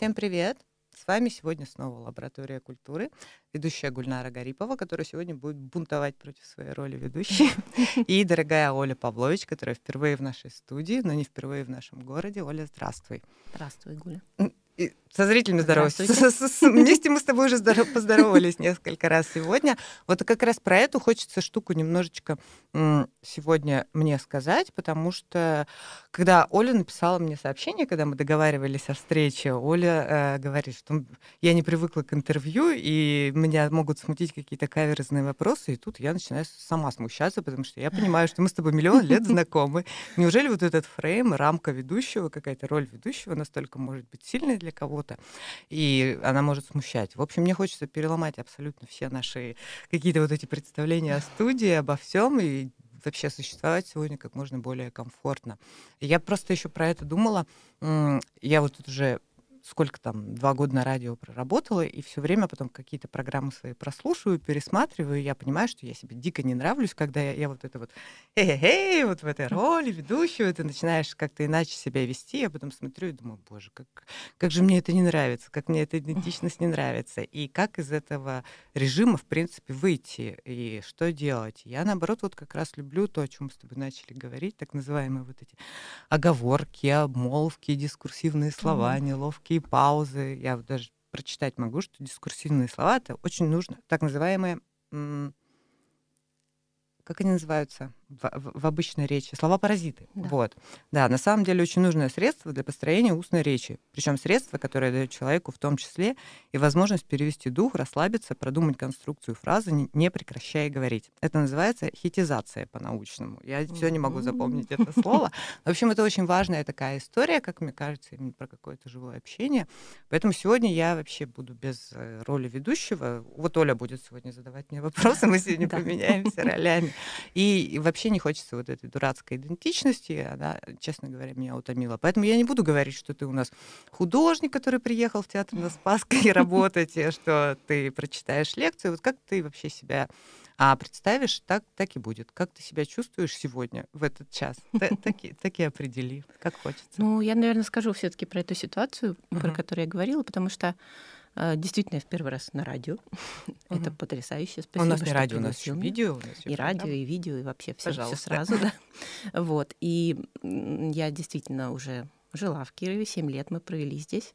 Всем привет! С вами сегодня снова Лаборатория культуры, ведущая Гульнара Гарипова, которая сегодня будет бунтовать против своей роли ведущей, и дорогая Оля Павлович, которая впервые в нашей студии, но не впервые в нашем городе. Оля, здравствуй. Здравствуй, Гуля со зрителями здороваюсь. Вместе мы с тобой уже поздоровались несколько раз сегодня. Вот как раз про эту хочется штуку немножечко сегодня мне сказать, потому что когда Оля написала мне сообщение, когда мы договаривались о встрече, Оля э, говорит, что я не привыкла к интервью, и меня могут смутить какие-то каверзные вопросы, и тут я начинаю сама смущаться, потому что я понимаю, что мы с тобой миллион лет знакомы. Неужели вот этот фрейм, рамка ведущего, какая-то роль ведущего настолько может быть сильной для кого чего-то. И она может смущать. В общем, мне хочется переломать абсолютно все наши какие-то вот эти представления о студии, обо всем и вообще существовать сегодня как можно более комфортно. Я просто еще про это думала. Я вот тут уже сколько там, два года на радио проработала, и все время потом какие-то программы свои прослушиваю, пересматриваю, и я понимаю, что я себе дико не нравлюсь, когда я, я вот это вот, эй-эй, вот в этой хм. роли ведущего, ты начинаешь как-то иначе себя вести, я потом смотрю и думаю, боже, как, как же мне это не нравится, как мне эта идентичность не нравится, и как из этого режима, в принципе, выйти, и что делать. Я, наоборот, вот как раз люблю то, о чем мы с тобой начали говорить, так называемые вот эти оговорки, обмолвки, дискурсивные слова, неловкие такие паузы. Я вот даже прочитать могу, что дискурсивные слова это очень нужно. Так называемые... Как они называются? в, в обычной речи, слова-паразиты. Да. Вот. Да, на самом деле очень нужное средство для построения устной речи. Причем средство, которое дает человеку в том числе и возможность перевести дух, расслабиться, продумать конструкцию фразы, не, прекращая говорить. Это называется хитизация по-научному. Я все не могу запомнить это слово. В общем, это очень важная такая история, как мне кажется, именно про какое-то живое общение. Поэтому сегодня я вообще буду без э, роли ведущего. Вот Оля будет сегодня задавать мне вопросы, мы сегодня поменяемся ролями. И вообще вообще не хочется вот этой дурацкой идентичности, она, честно говоря, меня утомила. Поэтому я не буду говорить, что ты у нас художник, который приехал в театр на Спасской работать, и э, что ты прочитаешь лекцию. Вот как ты вообще себя а представишь, так, так и будет. Как ты себя чувствуешь сегодня, в этот час? Так, так и определи, как хочется. Ну, я, наверное, скажу все-таки про эту ситуацию, про которую я говорила, потому что а, действительно, в первый раз на радио. Угу. Это потрясающе. Спасибо, у нас не радио, у нас еще видео. У нас и радио, да? и видео, и вообще все, все сразу. Да. Вот. И я действительно уже жила в Кирове, 7 лет мы провели здесь.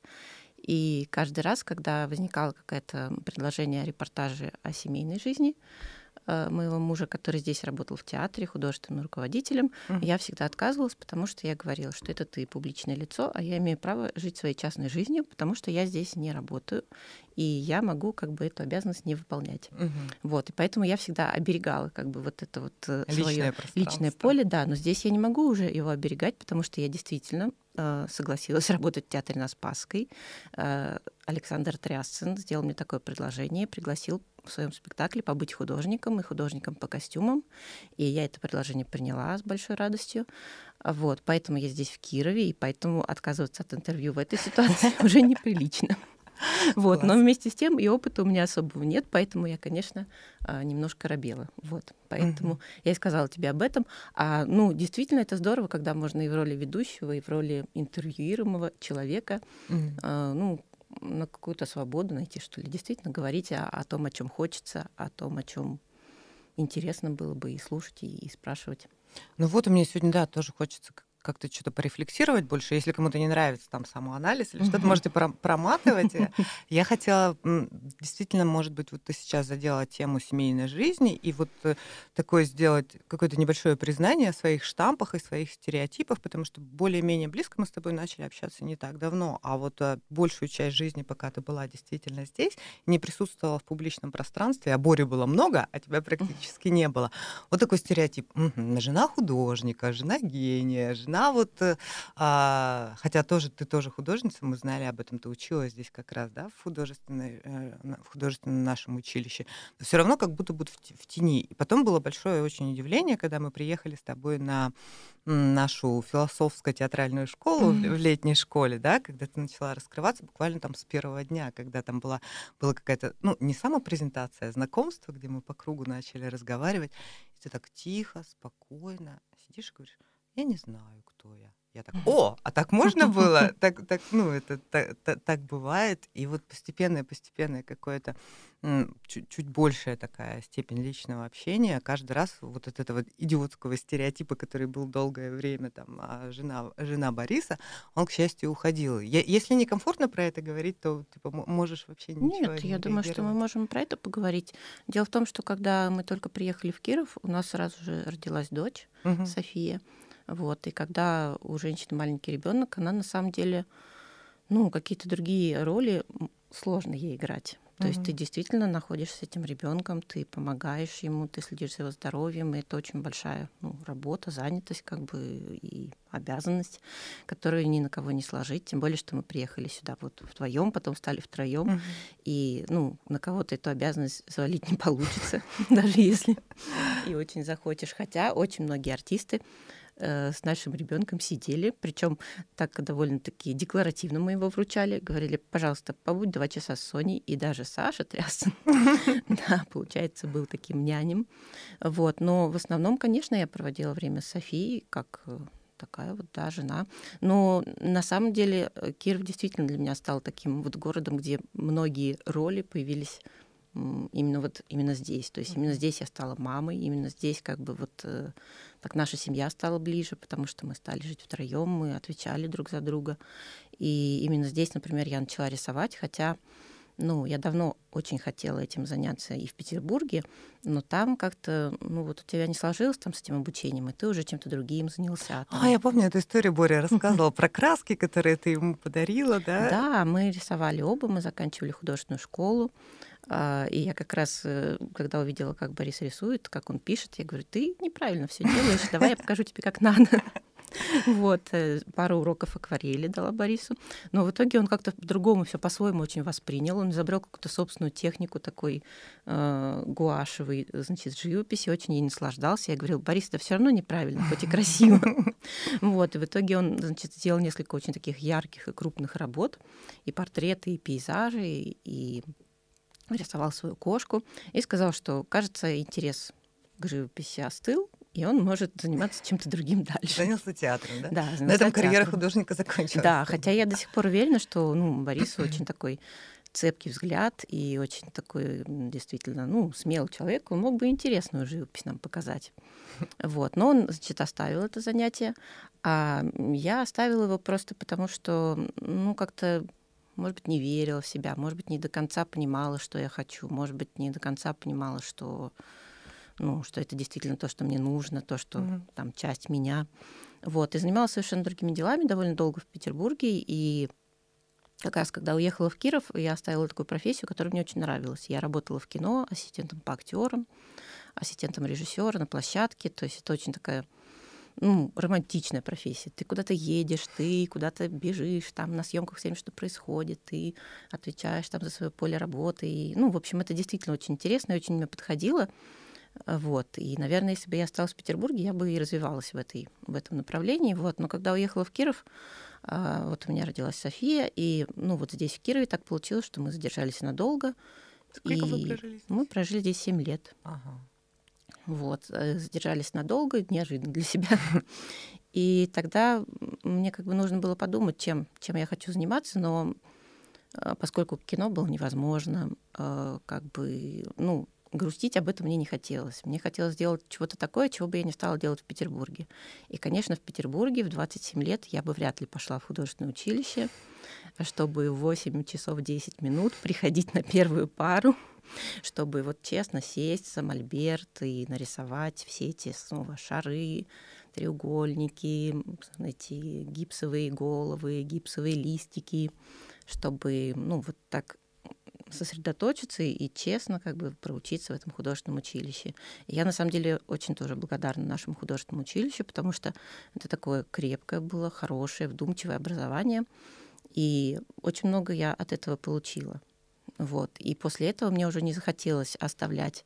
И каждый раз, когда возникало какое-то предложение о репортаже о семейной жизни, Э, моего мужа, который здесь работал в театре, художественным руководителем, mm. я всегда отказывалась, потому что я говорила, что это ты публичное лицо, а я имею право жить своей частной жизнью, потому что я здесь не работаю, и я могу как бы эту обязанность не выполнять. Угу. Вот, и поэтому я всегда оберегала как бы вот это вот э, личное, личное поле, да, но здесь я не могу уже его оберегать, потому что я действительно э, согласилась работать в театре на Спасской. Э, Александр Трясцин сделал мне такое предложение, пригласил в своем спектакле побыть художником и художником по костюмам. И я это предложение приняла с большой радостью. Вот, поэтому я здесь в Кирове, и поэтому отказываться от интервью в этой ситуации уже неприлично. Вот, но вместе с тем и опыта у меня особого нет, поэтому я, конечно, а, немножко робела. Вот, поэтому mm-hmm. я и сказала тебе об этом. А, ну, действительно, это здорово, когда можно и в роли ведущего, и в роли интервьюируемого человека, mm-hmm. а, ну, на какую-то свободу найти, что ли. Действительно, говорить о, о том, о чем хочется, о том, о чем интересно было бы и слушать, и, и спрашивать. Ну вот мне сегодня, да, тоже хочется как-то что-то порефлексировать больше. Если кому-то не нравится там самоанализ или что-то, можете проматывать. Я хотела, действительно, может быть, вот ты сейчас задела тему семейной жизни, и вот э, такое сделать, какое-то небольшое признание о своих штампах и своих стереотипах, потому что более-менее близко мы с тобой начали общаться не так давно, а вот э, большую часть жизни, пока ты была действительно здесь, не присутствовала в публичном пространстве, а Бори было много, а тебя практически не было. Вот такой стереотип. Жена художника, жена гения, жена одна вот, э, а, хотя тоже ты тоже художница, мы знали об этом, ты училась здесь как раз, да, в, художественной, э, в художественном нашем училище, но все равно как будто будто в тени. И потом было большое очень удивление, когда мы приехали с тобой на нашу философско-театральную школу mm-hmm. в летней школе, да, когда ты начала раскрываться буквально там с первого дня, когда там была, была какая-то, ну, не самопрезентация, а знакомство, где мы по кругу начали разговаривать, и ты так тихо, спокойно сидишь и говоришь, я не знаю, кто я. Я так, о, а так можно было? Так, так, ну, это так, так, так бывает. И вот постепенное, постепенное какое-то чуть, чуть большая такая степень личного общения. Каждый раз вот от этого идиотского стереотипа, который был долгое время, там, а, жена, жена Бориса, он, к счастью, уходил. Я, если некомфортно про это говорить, то типа, можешь вообще ничего Нет, не я думаю, что мы можем про это поговорить. Дело в том, что когда мы только приехали в Киров, у нас сразу же родилась дочь угу. София. Вот. И когда у женщины маленький ребенок, она на самом деле, ну, какие-то другие роли сложно ей играть. То mm-hmm. есть ты действительно находишься с этим ребенком, ты помогаешь ему, ты следишь за его здоровьем, и это очень большая ну, работа, занятость, как бы и обязанность, которую ни на кого не сложить. Тем более, что мы приехали сюда вот вдвоем, потом стали втроем, mm-hmm. и ну на кого-то эту обязанность свалить не получится, даже если и очень захочешь. Хотя очень многие артисты Э, с нашим ребенком сидели, причем так довольно-таки декларативно мы его вручали, говорили, пожалуйста, побудь два часа с Соней, и даже Саша трясся. Да, получается, был таким нянем. Вот, но в основном, конечно, я проводила время с Софией, как э, такая вот, да, жена. Но на самом деле э, Киров действительно для меня стал таким вот городом, где многие роли появились именно вот именно здесь. То есть именно здесь я стала мамой, именно здесь как бы вот э, так наша семья стала ближе, потому что мы стали жить втроем, мы отвечали друг за друга. И именно здесь, например, я начала рисовать, хотя ну, я давно очень хотела этим заняться и в Петербурге, но там как-то, ну, вот у тебя не сложилось там с этим обучением, и ты уже чем-то другим занялся. Там. А, я помню эту историю, Боря рассказывала про краски, которые ты ему подарила, да? Да, мы рисовали оба, мы заканчивали художественную школу, а, и я как раз, э, когда увидела, как Борис рисует, как он пишет, я говорю, ты неправильно все делаешь, давай я покажу тебе, как надо. Вот, э, пару уроков акварели дала Борису. Но в итоге он как-то по-другому все по-своему очень воспринял. Он изобрел какую-то собственную технику такой э, гуашевой, значит, живописи, очень ей наслаждался. Я говорил, Борис, это все равно неправильно, хоть и красиво. Вот, и в итоге он, значит, сделал несколько очень таких ярких и крупных работ, и портреты, и пейзажи, и рисовал свою кошку и сказал, что, кажется, интерес к живописи остыл, и он может заниматься чем-то другим дальше. Занялся театром, да? Да, На этом театром. карьера художника закончилась. Да, хотя я до сих пор уверена, что ну, Борис очень такой цепкий взгляд и очень такой действительно ну, смелый человек, он мог бы интересную живопись нам показать. Вот. Но он, значит, оставил это занятие. А я оставила его просто потому, что ну, как-то может быть, не верила в себя, может быть, не до конца понимала, что я хочу, может быть, не до конца понимала, что, ну, что это действительно то, что мне нужно, то, что mm-hmm. там часть меня. Вот, и занималась совершенно другими делами довольно долго в Петербурге, и как раз когда уехала в Киров, я оставила такую профессию, которая мне очень нравилась. Я работала в кино ассистентом по актерам, ассистентом режиссера на площадке, то есть это очень такая ну, романтичная профессия. Ты куда-то едешь, ты куда-то бежишь, там на съемках всем что происходит, ты отвечаешь там за свое поле работы. И, ну, в общем, это действительно очень интересно и очень мне подходило. Вот. И, наверное, если бы я осталась в Петербурге, я бы и развивалась в, этой, в этом направлении. Вот. Но когда уехала в Киров, а, вот у меня родилась София, и ну, вот здесь, в Кирове, так получилось, что мы задержались надолго. Сколько и вы прожили здесь? Мы прожили здесь 7 лет. Ага. Вот, э, задержались надолго, неожиданно для себя. И тогда мне как бы нужно было подумать, чем, чем я хочу заниматься, но э, поскольку кино было невозможно, э, как бы, ну, грустить об этом мне не хотелось. Мне хотелось сделать чего-то такое, чего бы я не стала делать в Петербурге. И, конечно, в Петербурге в 27 лет я бы вряд ли пошла в художественное училище, чтобы в 8 часов 10 минут приходить на первую пару, чтобы вот честно сесть за мольберт и нарисовать все эти снова шары, треугольники, эти гипсовые головы, гипсовые листики, чтобы, ну, вот так сосредоточиться и, честно как бы проучиться в этом художественном училище. И я на самом деле очень тоже благодарна нашему художественному училищу, потому что это такое крепкое было, хорошее, вдумчивое образование. И очень много я от этого получила. Вот. И после этого мне уже не захотелось оставлять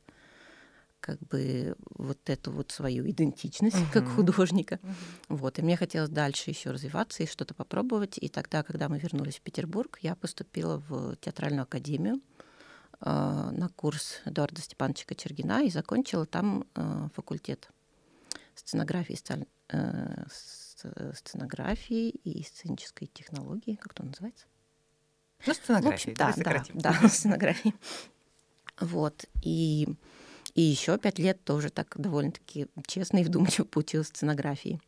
как бы вот эту вот свою идентичность uh-huh. как художника. Uh-huh. Вот. И мне хотелось дальше еще развиваться и что-то попробовать. И тогда, когда мы вернулись в Петербург, я поступила в театральную академию э, на курс Эдуарда Степановича Чергина и закончила там э, факультет сценографии, сцен, э, сценографии и сценической технологии, как это называется? Ну, сценографии. В общем, да, да, да, сценографии. Вот. И и еще пять лет тоже так довольно-таки честно и вдумчиво поучилась сценографии.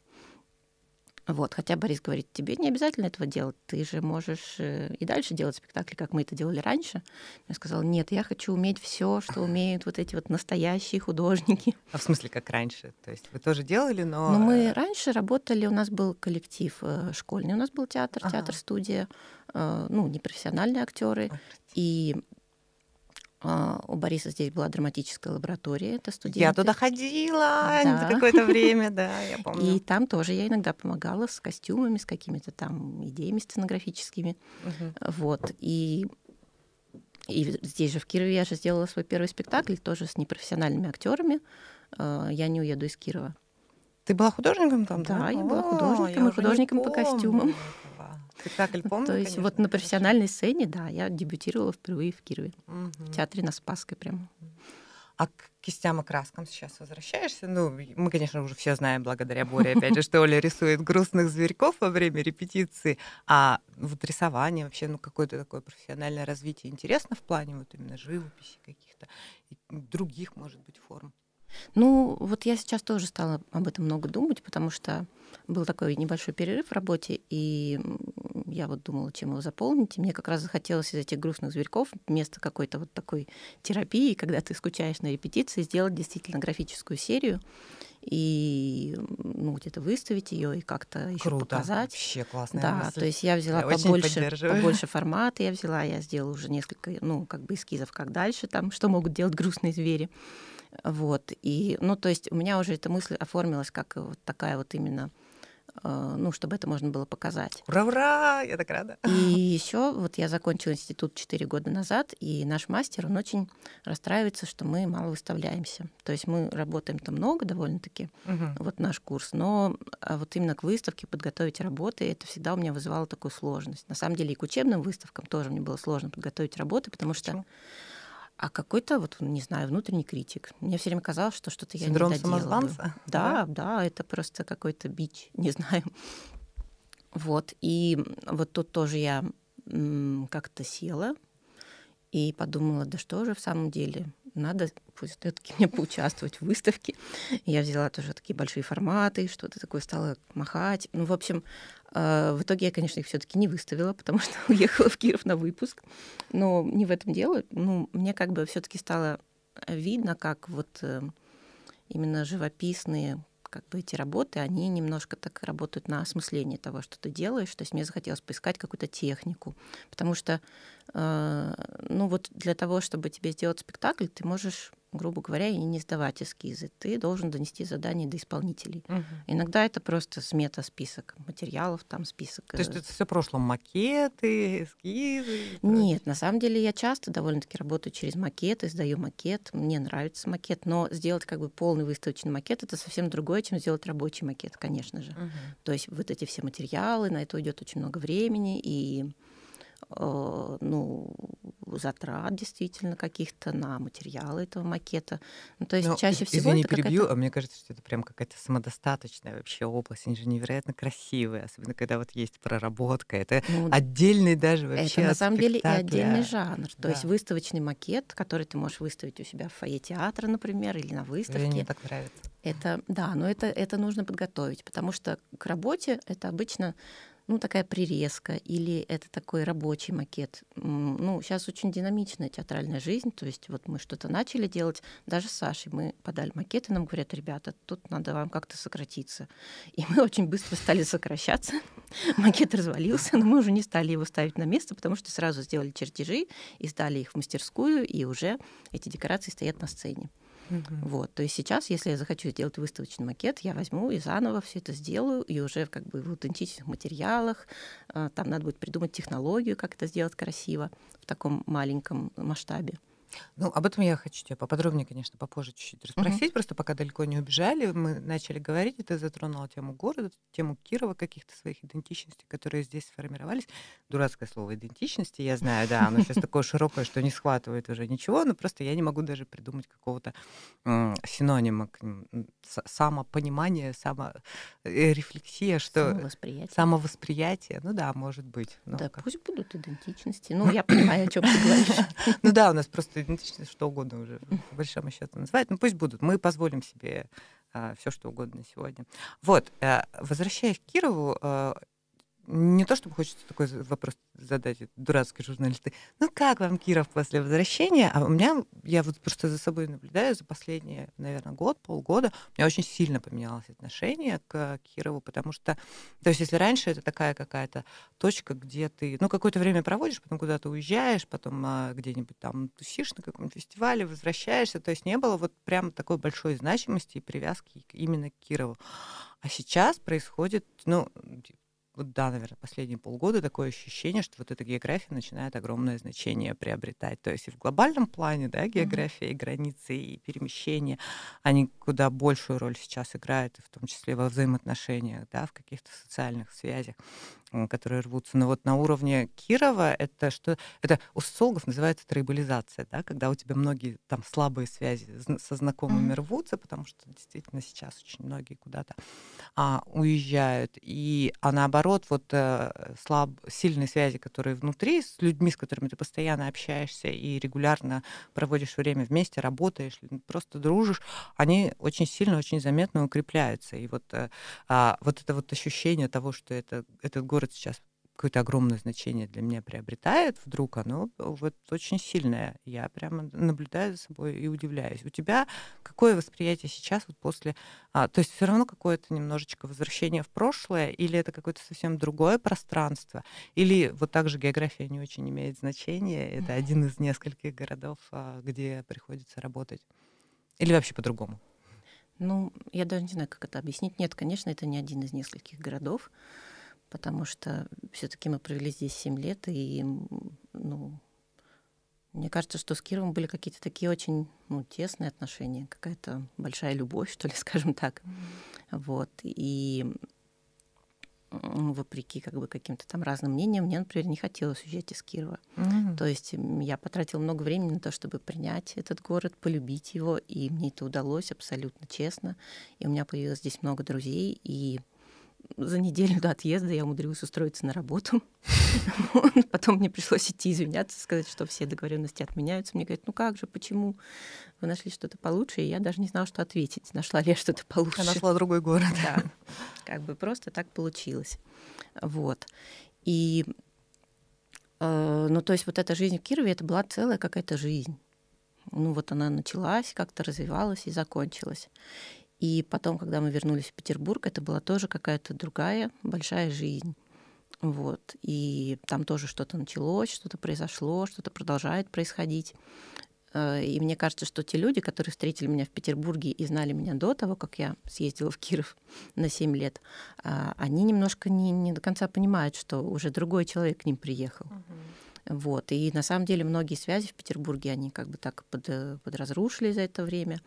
Вот, хотя Борис говорит, тебе не обязательно этого делать, ты же можешь э, и дальше делать спектакли, как мы это делали раньше. Я сказала, нет, я хочу уметь все, что умеют вот эти вот настоящие художники. А в смысле, как раньше? То есть вы тоже делали, но... Ну, мы э, раньше работали, у нас был коллектив э, школьный, у нас был театр, ага. театр-студия, ну, непрофессиональные актеры. И а, у Бориса здесь была драматическая лаборатория, это студия. Я туда ходила да. какое-то время, да, я помню. И там тоже я иногда помогала с костюмами, с какими-то там идеями сценографическими. Угу. Вот, и и здесь же, в Кирове, я же сделала свой первый спектакль, тоже с непрофессиональными актерами. А, я не уеду из Кирова. Ты была художником там? Да, да? я была художником О, и художником по костюмам. Спектакль помню, ну, То есть конечно, вот на профессиональной конечно. сцене, да, я дебютировала впервые в Кирове, угу. в театре на Спасской прямо. А к кистям и краскам сейчас возвращаешься? Ну, мы, конечно, уже все знаем благодаря Боре, опять же, что Оля рисует грустных зверьков во время репетиции. А вот рисование вообще, ну, какое-то такое профессиональное развитие интересно в плане вот именно живописи каких-то других, может быть, форм? Ну, вот я сейчас тоже стала об этом много думать, потому что был такой небольшой перерыв в работе, и я вот думала, чем его заполнить. И мне как раз захотелось из этих грустных зверьков вместо какой-то вот такой терапии, когда ты скучаешь на репетиции, сделать действительно графическую серию и ну, где-то выставить ее и как-то еще показать. Вообще классная. Да, мысль. то есть я взяла я побольше, побольше формата, я взяла, я сделала уже несколько, ну, как бы эскизов, как дальше, там, что могут делать грустные звери. Вот, и, ну, то есть у меня уже эта мысль оформилась как вот такая вот именно э, ну, чтобы это можно было показать. Ура, ура! Я так рада. И еще вот я закончила институт 4 года назад, и наш мастер, он очень расстраивается, что мы мало выставляемся. То есть мы работаем-то много довольно-таки, угу. вот наш курс, но а, вот именно к выставке подготовить работы, это всегда у меня вызывало такую сложность. На самом деле и к учебным выставкам тоже мне было сложно подготовить работы, потому Почему? что а какой-то, вот, не знаю, внутренний критик. Мне все время казалось, что что-то я не доделала. самозванца? Да, да, да, это просто какой-то бич, не знаю. Вот, и вот тут тоже я как-то села, и подумала, да что же в самом деле, надо все-таки мне поучаствовать в выставке. Я взяла тоже такие большие форматы, что-то такое стала махать. Ну, в общем, э, в итоге я, конечно, их все-таки не выставила, потому что уехала в Киров на выпуск. Но не в этом дело. Ну, мне как бы все-таки стало видно, как вот э, именно живописные как бы эти работы, они немножко так работают на осмысление того, что ты делаешь. То есть мне захотелось поискать какую-то технику, потому что Э, ну вот для того, чтобы тебе сделать спектакль, ты можешь грубо говоря, и не сдавать эскизы. Ты должен донести задание до исполнителей. Угу. Иногда это просто смета список материалов, там список. То есть э, это все прошлом макеты, эскизы? Нет, на самом деле я часто довольно-таки работаю через макеты, сдаю макет, мне нравится макет, но сделать как бы полный выставочный макет это совсем другое, чем сделать рабочий макет, конечно же. Угу. То есть вот эти все материалы, на это уйдет очень много времени и Э, ну, затрат действительно каких-то на материалы этого макета. Ну, то есть Но, ну, чаще всего... Извини, это перебью, а мне кажется, что это прям какая-то самодостаточная вообще область. Они же невероятно красивые, особенно когда вот есть проработка. Это ну, отдельный даже вообще Это на самом деле и отдельный а. жанр. То да. есть выставочный макет, который ты можешь выставить у себя в фойе театра, например, или на выставке. Мне так нравится. Это, да, но это, это нужно подготовить, потому что к работе это обычно ну, такая прирезка, или это такой рабочий макет. Ну, сейчас очень динамичная театральная жизнь, то есть вот мы что-то начали делать, даже с Сашей мы подали макеты, нам говорят, ребята, тут надо вам как-то сократиться. И мы очень быстро стали сокращаться, макет развалился, но мы уже не стали его ставить на место, потому что сразу сделали чертежи и сдали их в мастерскую, и уже эти декорации стоят на сцене. Угу. Вот, то есть сейчас, если я захочу сделать выставочный макет, я возьму и заново все это сделаю, и уже как бы в аутентичных материалах, э, там надо будет придумать технологию, как это сделать красиво в таком маленьком масштабе. Ну, об этом я хочу тебя поподробнее, конечно, попозже чуть-чуть расспросить. Угу. Просто пока далеко не убежали, мы начали говорить, и ты затронула тему города, тему Кирова, каких-то своих идентичностей, которые здесь сформировались. Дурацкое слово идентичности, я знаю, да, оно сейчас такое широкое, что не схватывает уже ничего, но просто я не могу даже придумать какого-то синонима самопонимания, саморефлексия, э, что... Самовосприятие. Самовосприятие, ну да, может быть. да, пусть будут идентичности. Ну, я понимаю, о чем ты говоришь. Ну да, у нас просто идентичность что угодно уже, по большому счету, называют. Ну, пусть будут. Мы позволим себе а, все, что угодно сегодня. Вот, э, возвращаясь к Кирову, э, не то чтобы хочется такой вопрос задать, э, дурацкие журналисты. Ну как вам Киров после возвращения? А у меня, я вот просто за собой наблюдаю за последние, наверное, год, полгода, у меня очень сильно поменялось отношение к Кирову, потому что, то есть если раньше это такая какая-то точка, где ты, ну, какое-то время проводишь, потом куда-то уезжаешь, потом а, где-нибудь там тусишь на каком-нибудь фестивале, возвращаешься, то есть не было вот прям такой большой значимости и привязки именно к Кирову. А сейчас происходит, ну, типа, вот да, наверное, последние полгода такое ощущение, что вот эта география начинает огромное значение приобретать. То есть и в глобальном плане, да, география mm-hmm. и границы, и перемещения, они куда большую роль сейчас играют, в том числе во взаимоотношениях, да, в каких-то социальных связях. Э, которые рвутся. Но вот на уровне Кирова это что... Это у социологов называется трейбализация, да, когда у тебя многие там слабые связи со знакомыми mm-hmm. рвутся, потому что действительно сейчас очень многие куда-то а, уезжают. И, а наоборот, вот э, слаб, сильные связи, которые внутри, с людьми, с которыми ты постоянно общаешься и регулярно проводишь время вместе, работаешь, просто дружишь, они очень сильно, очень заметно укрепляются. И вот, э, э, вот это вот ощущение того, что это, этот город город сейчас какое-то огромное значение для меня приобретает, вдруг оно э, вот очень сильное. Я прямо наблюдаю за собой и удивляюсь. У тебя какое восприятие сейчас вот после... А, то есть все равно какое-то немножечко возвращение в прошлое, или это какое-то совсем другое пространство, или вот так же география не очень имеет значения, это один из нескольких городов, а, где приходится работать. Или вообще по-другому? Ну, я даже не знаю, как это объяснить. Нет, конечно, это не один из нескольких городов потому что все-таки мы провели здесь 7 лет, и ну, мне кажется, что с Кировом были какие-то такие очень ну, тесные отношения, какая-то большая любовь, что ли, скажем так. Вот. И вопреки как бы каким-то там разным мнениям, мне, например, не хотелось уезжать из Кирова. Mm-hmm. То есть я потратила много времени на то, чтобы принять этот город, полюбить его, и мне это удалось абсолютно честно. И у меня появилось здесь много друзей, и за неделю до отъезда я умудрилась устроиться на работу. Потом мне пришлось идти извиняться, сказать, что все договоренности отменяются. Мне говорят, ну как же, почему? Вы нашли что-то получше? И я даже не знала, что ответить. Нашла ли я что-то получше? Я нашла другой город. Да. Как бы просто так получилось. Вот. И э, ну, то есть вот эта жизнь в Кирове, это была целая какая-то жизнь. Ну, вот она началась, как-то развивалась и закончилась. И потом, когда мы вернулись в Петербург, это была тоже какая-то другая большая жизнь. Вот. И там тоже что-то началось, что-то произошло, что-то продолжает происходить. Э, и мне кажется, что те люди, которые встретили меня в Петербурге и знали меня до того, как я съездила в Киров на 7 лет, э, они немножко не, не до конца понимают, что уже другой человек к ним приехал. Угу. Вот. И на самом деле многие связи в Петербурге, они как бы так под, э, подразрушили за это время.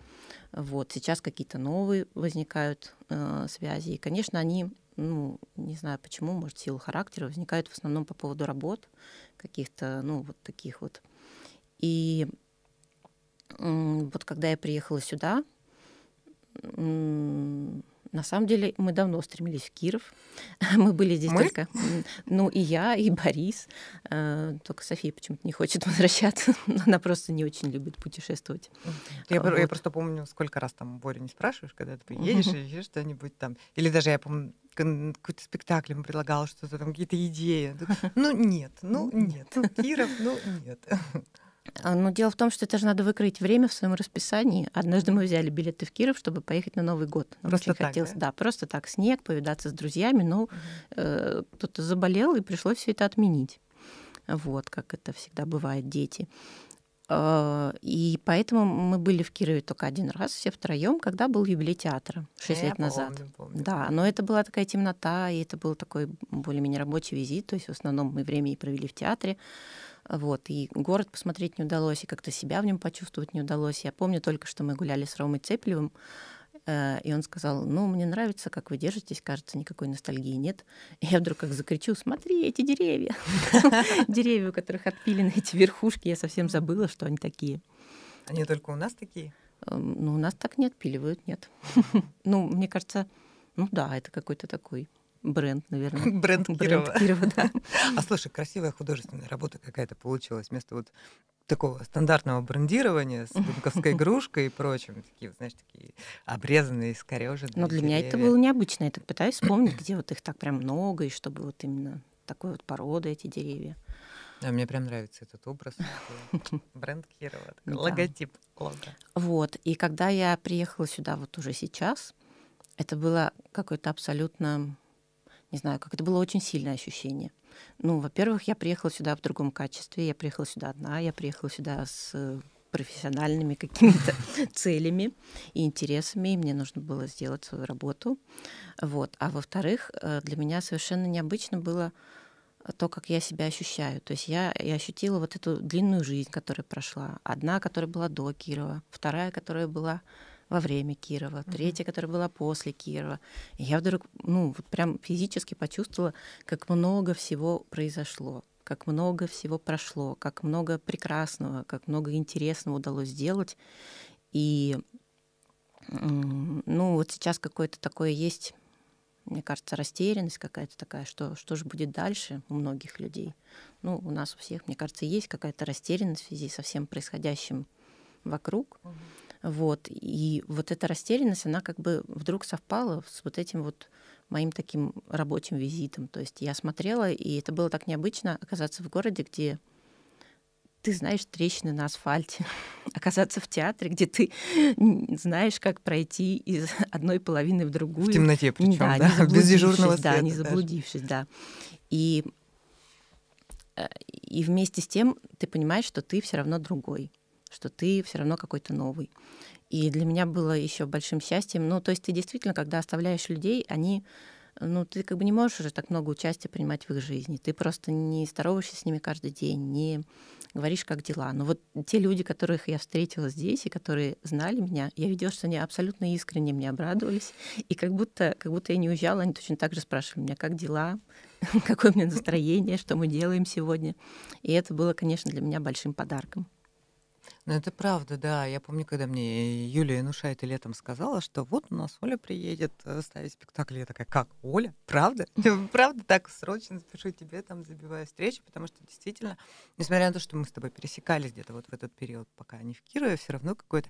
Вот. Сейчас какие-то новые возникают э, связи. И, конечно, они, ну, не знаю почему, может, силы характера возникают в основном по поводу работ каких-то, ну, вот таких вот. И э, вот когда я приехала сюда, э, на самом деле мы давно стремились в Киров. Мы были здесь мы? только... Ну, и я, и Борис. Э, только София почему-то не хочет возвращаться. Она просто не очень любит путешествовать. Я, вот. я просто помню, сколько раз там Борю не спрашиваешь, когда ты едешь и едешь что-нибудь там. Или даже я помню, какой-то спектакль ему предлагала, что-то там, какие-то идеи. «Ну, ну, ну, нет, ну, нет. Киров, ну, нет. А, но ну, дело в том, что это же надо выкрыть время в своем расписании. Однажды мы взяли билеты в Киров, чтобы поехать на Новый год. Нам просто так, хотелось, да? да, просто так, снег, повидаться с друзьями, но угу. э, кто-то заболел, и пришлось все это отменить. Вот, как это всегда бывает, дети. А, и поэтому мы были в Кирове только один раз, все втроем, когда был юбилей театра 6 э, Я лет помню, назад. Помню. Да, но это была такая темнота, и это был такой более-менее рабочий визит, то есть в основном мы время и провели в театре. Вот, и город посмотреть не удалось, и как-то себя в нем почувствовать не удалось. Я помню только, что мы гуляли с Ромой Цепелевым, э, и он сказал, ну, мне нравится, как вы держитесь, кажется, никакой ностальгии нет. И я вдруг как закричу, смотри, эти деревья. Деревья, у которых отпилены эти верхушки, я совсем забыла, что они такие. Они только у нас такие? Эм, ну, у нас так не отпиливают, нет. Ну, мне кажется, ну да, это какой-то такой Бренд, наверное. Бренд Кирова. Бренд Кирова да. А слушай, красивая художественная работа какая-то получилась вместо вот такого стандартного брендирования с дымковской игрушкой и прочим. Такие, знаешь, такие обрезанные, искореженные. Но для деревья. меня это было необычно. Я так пытаюсь вспомнить, где вот их так прям много, и чтобы вот именно такой вот породы эти деревья. А мне прям нравится этот образ. Бренд Кирова. Да. Логотип. Лого. Вот. И когда я приехала сюда вот уже сейчас, это было какое-то абсолютно не знаю, как это было очень сильное ощущение. Ну, во-первых, я приехала сюда в другом качестве, я приехала сюда одна, я приехала сюда с э, профессиональными какими-то целями и интересами, и мне нужно было сделать свою работу. Вот. А во-вторых, э, для меня совершенно необычно было то, как я себя ощущаю. То есть я, я ощутила вот эту длинную жизнь, которая прошла. Одна, которая была до Кирова, вторая, которая была во время Кирова, третья, которая была после Кирова. И я вдруг, ну, вот прям физически почувствовала, как много всего произошло, как много всего прошло, как много прекрасного, как много интересного удалось сделать. И, ну, вот сейчас какое-то такое есть мне кажется, растерянность какая-то такая, что что же будет дальше у многих людей. Ну, у нас у всех, мне кажется, есть какая-то растерянность в связи со всем происходящим вокруг. Угу. Вот. И вот эта растерянность, она как бы вдруг совпала с вот этим вот моим таким рабочим визитом. То есть я смотрела, и это было так необычно оказаться в городе, где ты знаешь трещины на асфальте, оказаться в театре, где ты знаешь, как пройти из одной половины в другую. В темноте причем, да? да? Без дежурного света. Да, не заблудившись, даже. да. И, э, и вместе с тем ты понимаешь, что ты все равно другой что ты все равно какой-то новый. И для меня было еще большим счастьем. Ну, то есть ты действительно, когда оставляешь людей, они ну, ты как бы не можешь уже так много участия принимать в их жизни. Ты просто не здороваешься с ними каждый день, не говоришь, как дела. Но вот те люди, которых я встретила здесь и которые знали меня, я видела, что они абсолютно искренне мне обрадовались. И как будто, как будто я не уезжала, они точно так же спрашивали меня, как дела, какое у меня настроение, что мы делаем сегодня. И это было, конечно, для меня большим подарком. Ну, это правда, да. Я помню, когда мне Юлия Нушайта летом сказала, что вот у нас Оля приедет э, ставить спектакль. Я такая, как, Оля? Правда? Типа, правда так? Срочно запишу тебе, там, забиваю встречу, потому что действительно, несмотря на то, что мы с тобой пересекались где-то вот в этот период, пока не в Кирове, все равно какое-то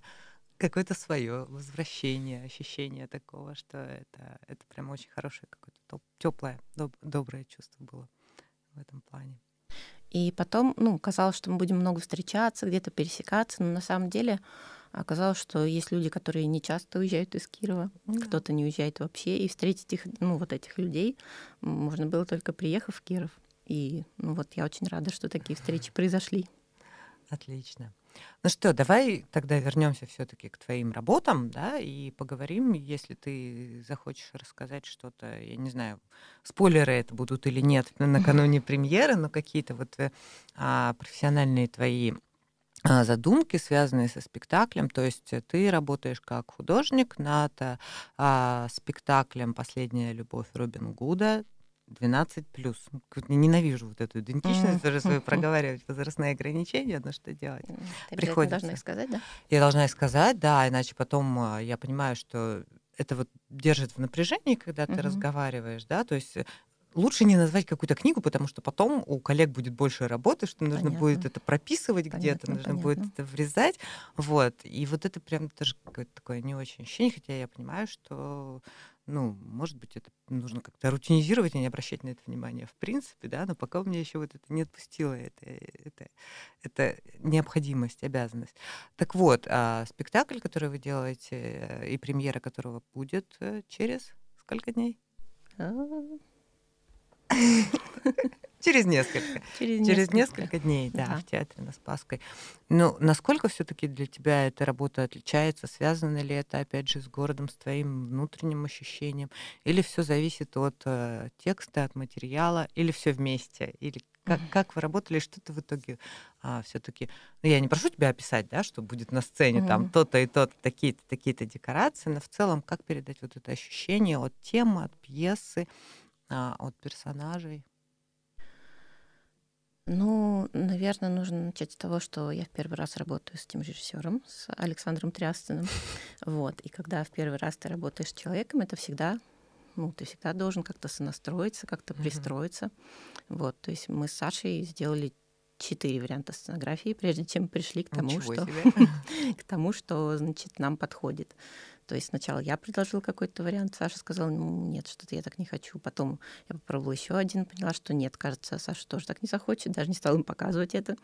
какое-то свое возвращение, ощущение такого, что это, это прям очень хорошее, какое-то теплое, доб- доброе чувство было в этом плане. И потом, ну, казалось, что мы будем много встречаться, где-то пересекаться, но на самом деле оказалось, что есть люди, которые не часто уезжают из Кирова, да. кто-то не уезжает вообще, и встретить их, ну, вот этих людей можно было только приехав в Киров. И, ну, вот я очень рада, что такие встречи произошли. Отлично. Ну что, давай тогда вернемся все-таки к твоим работам, да, и поговорим, если ты захочешь рассказать что-то, я не знаю, спойлеры это будут или нет накануне премьеры, но какие-то вот э, а, профессиональные твои а, задумки, связанные со спектаклем. То есть э, ты работаешь как художник над а, а спектаклем «Последняя любовь Робин Гуда». 12 плюс. Ну, ненавижу вот эту идентичность, даже свою проговаривать возрастные ограничения, но ну, что делать? Ты Приходится. должна их сказать, да? Я должна их сказать, да, иначе потом э, я понимаю, что это вот держит в напряжении, когда ты угу. разговариваешь, да, то есть э, лучше не назвать какую-то книгу, потому что потом у коллег будет больше работы, что нужно понятно. будет это прописывать где-то, нужно понятно. будет это врезать. Вот. И вот это прям даже какое-то такое не очень ощущение, хотя я понимаю, что ну, может быть, это нужно как-то рутинизировать и не обращать на это внимание, в принципе, да, но пока у меня еще вот это не отпустило, это, это, это необходимость, обязанность. Так вот, а спектакль, который вы делаете, э, и премьера которого будет э, через сколько дней? А. Через несколько. Через несколько. Через несколько дней, да, да, в театре на Спасской. Ну, насколько все-таки для тебя эта работа отличается? Связано ли это, опять же, с городом, с твоим внутренним ощущением? Или все зависит от э, текста, от материала, или все вместе? Или как, как вы работали, что ты в итоге а, все-таки... Ну, я не прошу тебя описать, да, что будет на сцене mm там то-то и то-то, такие-то, такие-то декорации, но в целом как передать вот это ощущение от темы, от пьесы, а, от персонажей? Ну, наверное, нужно начать с того, что я в первый раз работаю с этим режиссером, с Александром Трястиным. Вот. И когда в первый раз ты работаешь с человеком, это всегда ну, ты всегда должен как-то сонастроиться, как-то пристроиться. Вот, то есть мы с Сашей сделали четыре варианта сценографии, прежде чем пришли к тому, Ничего что, к тому, что значит, нам подходит. То есть сначала я предложила какой-то вариант, Саша сказал ну, нет, что-то я так не хочу. Потом я попробовала еще один, поняла, что нет, кажется, Саша тоже так не захочет, даже не стала им показывать это.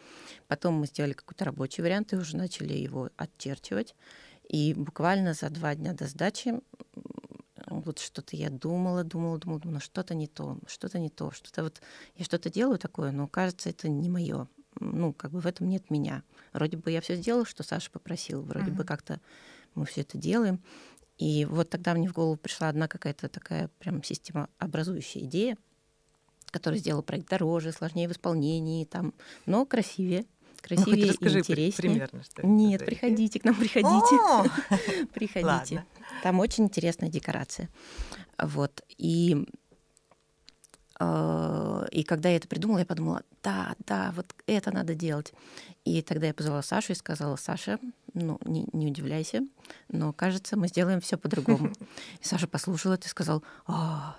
Потом мы сделали какой-то рабочий вариант и уже начали его отчерчивать. И буквально за два дня до сдачи вот что-то я думала, думала, думала, думала, что-то не то, что-то не то, что-то вот я что-то делаю такое, но кажется, это не мое. Ну, как бы в этом нет меня. Вроде бы я все сделала, что Саша попросил, вроде uh-huh. бы как-то мы все это делаем. И вот тогда мне в голову пришла одна какая-то такая прям системообразующая идея, которая сделала проект дороже, сложнее в исполнении, там, но красивее будет ну, красивее ну, расскажи и интереснее. Примерно, что Нет, приходите к нам, приходите. Приходите. Там очень интересная декорация. Вот. И э, и когда я это придумала, я подумала, да, да, вот это надо делать. И тогда я позвала Сашу и сказала, Саша, ну, не, не удивляйся, но кажется, мы сделаем все по-другому. И Саша послушала это и сказал, а,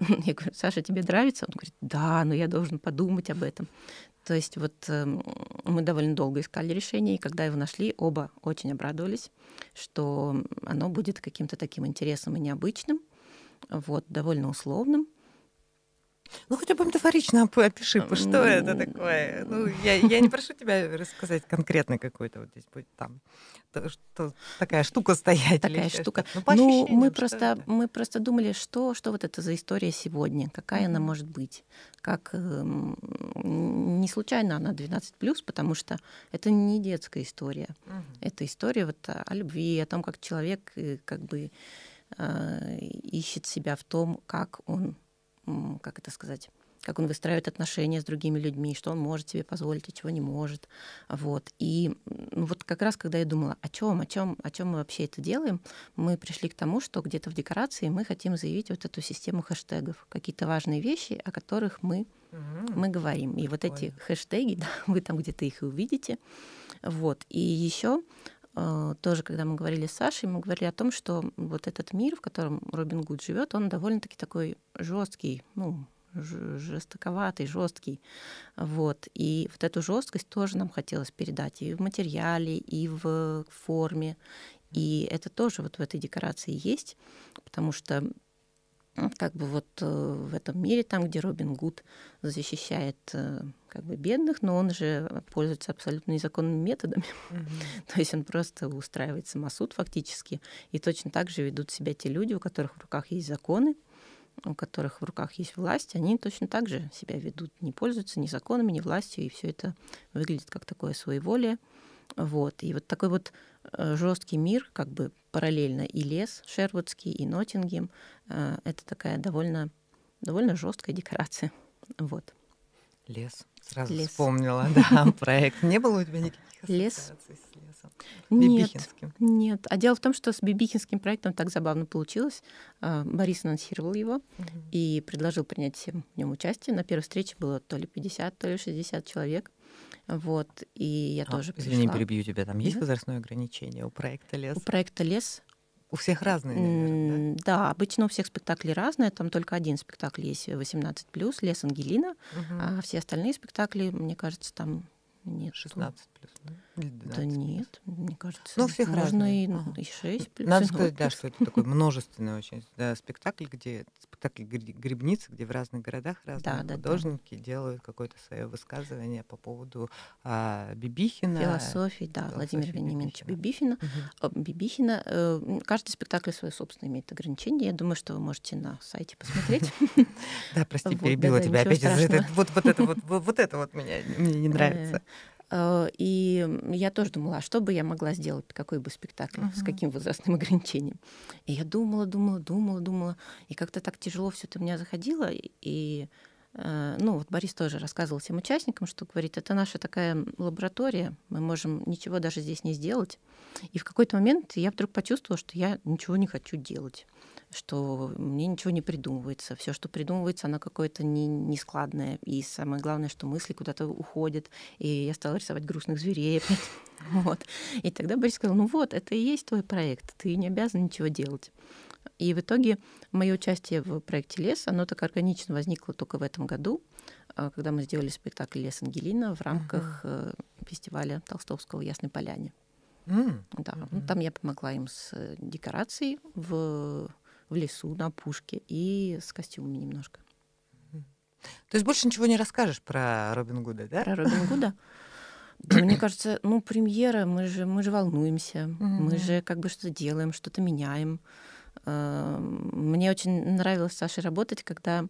Я говорю, Саша, тебе нравится? Он говорит, да, но я должен подумать об этом. То есть вот э, мы довольно долго искали решение, и когда его нашли, оба очень обрадовались, что оно будет каким-то таким интересным и необычным, вот, довольно условным. Ну, хотя бы метафорично опиши, что это такое. Ну, я, я не прошу тебя рассказать конкретно какой-то вот здесь будет там то, что такая штука стоять. Такая штука. Ну, ну мы просто это? мы просто думали, что что вот это за история сегодня, какая она может быть, как эм, не случайно она 12 плюс, потому что это не детская история, mm это история вот о, о любви, о том, как человек э, как бы э, ищет себя в том, как он как это сказать, как он выстраивает отношения с другими людьми, что он может себе позволить, а чего не может. Вот. И ну, вот как раз, когда я думала, о чем, о чем, о чем мы вообще это делаем, мы пришли к тому, что где-то в декорации мы хотим заявить вот эту систему хэштегов, какие-то важные вещи, о которых мы, мы говорим. И вот эти хэштеги, да, вы там где-то их и увидите. Вот. И еще а, тоже, когда мы говорили с Сашей, мы говорили о том, что вот этот мир, в котором Робин Гуд живет, он довольно-таки такой жесткий, ну, жестоковатый, жесткий. Вот. И вот эту жесткость тоже нам хотелось передать и в материале, и в форме. И это тоже вот в этой декорации есть, потому что как бы вот э, в этом мире, там, где Робин Гуд защищает э, как бы бедных, но он же э, пользуется абсолютно незаконными методами. Mm-hmm. То есть он просто устраивает самосуд фактически. И точно так же ведут себя те люди, у которых в руках есть законы, у которых в руках есть власть, они точно так же себя ведут, не пользуются ни законами, ни властью, и все это выглядит как такое своеволие. mm вот. И вот такой вот э, жесткий мир, как бы параллельно и лес Шервудский, и Ноттингем, э, это такая довольно, довольно жесткая декорация. Вот. Лес. Сразу лес. вспомнила, да, проект. Не было у тебя никаких лес. с лесом? Нет, нет. А дело в том, что с Бибихинским проектом так забавно получилось. Э, Борис анонсировал его угу. и предложил принять всем в нем участие. На первой встрече было то ли 50, то ли 60 человек. Вот, и я а, тоже пришла. Извини, перебью тебя. Там есть возрастное ограничение у проекта «Лес»? У проекта «Лес» У всех разные, наверное, да? Да, обычно у всех спектакли разные. Там только один спектакль есть 18+, э, «Лес Ангелина», угу. а все остальные спектакли, мне кажется, там нет. 16 плюс, да? да нет, мне кажется. Ну, всех можно разные. и, ага. 6 плюс. Надо сказать, да, что это такой множественный очень спектакль, где спектакль «Грибница», где в разных городах разные да, художники да, да. делают какое-то свое высказывание по поводу а, Бибихина. Философии, да, Владимира Вениаминовича Бибихина. Бибихина. Угу. Бибихина. Э, каждый спектакль свой собственное имеет ограничения. Я думаю, что вы можете на сайте посмотреть. Да, прости, перебила тебя опять. Вот это вот меня не э, нравится. Э, и я тоже думала, а что бы я могла сделать, какой бы спектакль, uh-huh. с каким возрастным ограничением. И я думала, думала, думала, думала. И как-то так тяжело все это у меня заходило. И э, ну, вот Борис тоже рассказывал всем участникам, что говорит, это наша такая лаборатория, мы можем ничего даже здесь не сделать. И в какой-то момент я вдруг почувствовала, что я ничего не хочу делать что мне ничего не придумывается. Все, что придумывается, оно какое-то не, нескладное. И самое главное, что мысли куда-то уходят. И я стала рисовать грустных зверей Вот. И тогда Борис сказал, ну вот, это и есть твой проект, ты не обязан ничего делать. И в итоге мое участие в проекте «Лес», оно так органично возникло только в этом году, а, когда мы сделали спектакль «Лес Ангелина» в рамках uh-huh. фестиваля Толстовского «Ясной поляне». Mm. Да, mm-hmm. там я помогла им с э, декорацией в в лесу, на пушке и с костюмами немножко. То есть больше ничего не расскажешь про Робин Гуда, да? Про Робин Гуда? мне кажется, ну, премьера, мы же, мы же волнуемся, mm мы же как бы что-то делаем, что-то меняем. Эм, мне очень нравилось с Сашей работать, когда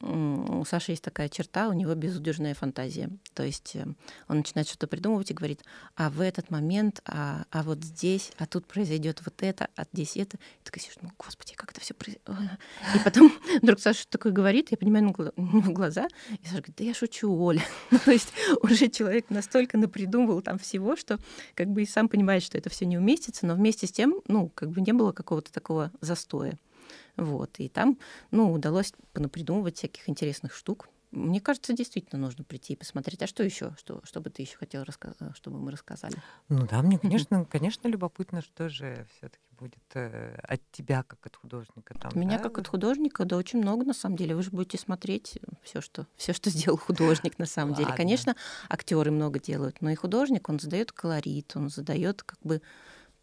у Саши есть такая черта, у него безудержная фантазия. То есть эм, он начинает что-то придумывать и говорит, а в этот момент, а, а вот здесь, а тут произойдет вот это, а здесь это. И такая сижу, ну, господи, как это все произошло. И потом вдруг Саша такой говорит, я понимаю ну, в глаза, и Саша говорит, да я шучу, Оля. Ну, то есть уже человек настолько напридумывал там всего, что как бы и сам понимает, что это все не уместится, но вместе с тем, ну, как бы не было какого-то такого застоя. Вот. И там ну, удалось понапридумывать всяких интересных штук. Мне кажется, действительно нужно прийти и посмотреть. А что еще? Что, что бы ты еще хотел, э, чтобы мы рассказали? Ну да, мне, конечно, конечно, любопытно, что же все-таки будет э, от тебя, как от художника. Там, от меня, да? как от художника, да, очень много, на самом деле. Вы же будете смотреть э, все, что, все, что сделал художник, на самом деле. Конечно, актеры много делают, но и художник, он задает колорит, он задает как бы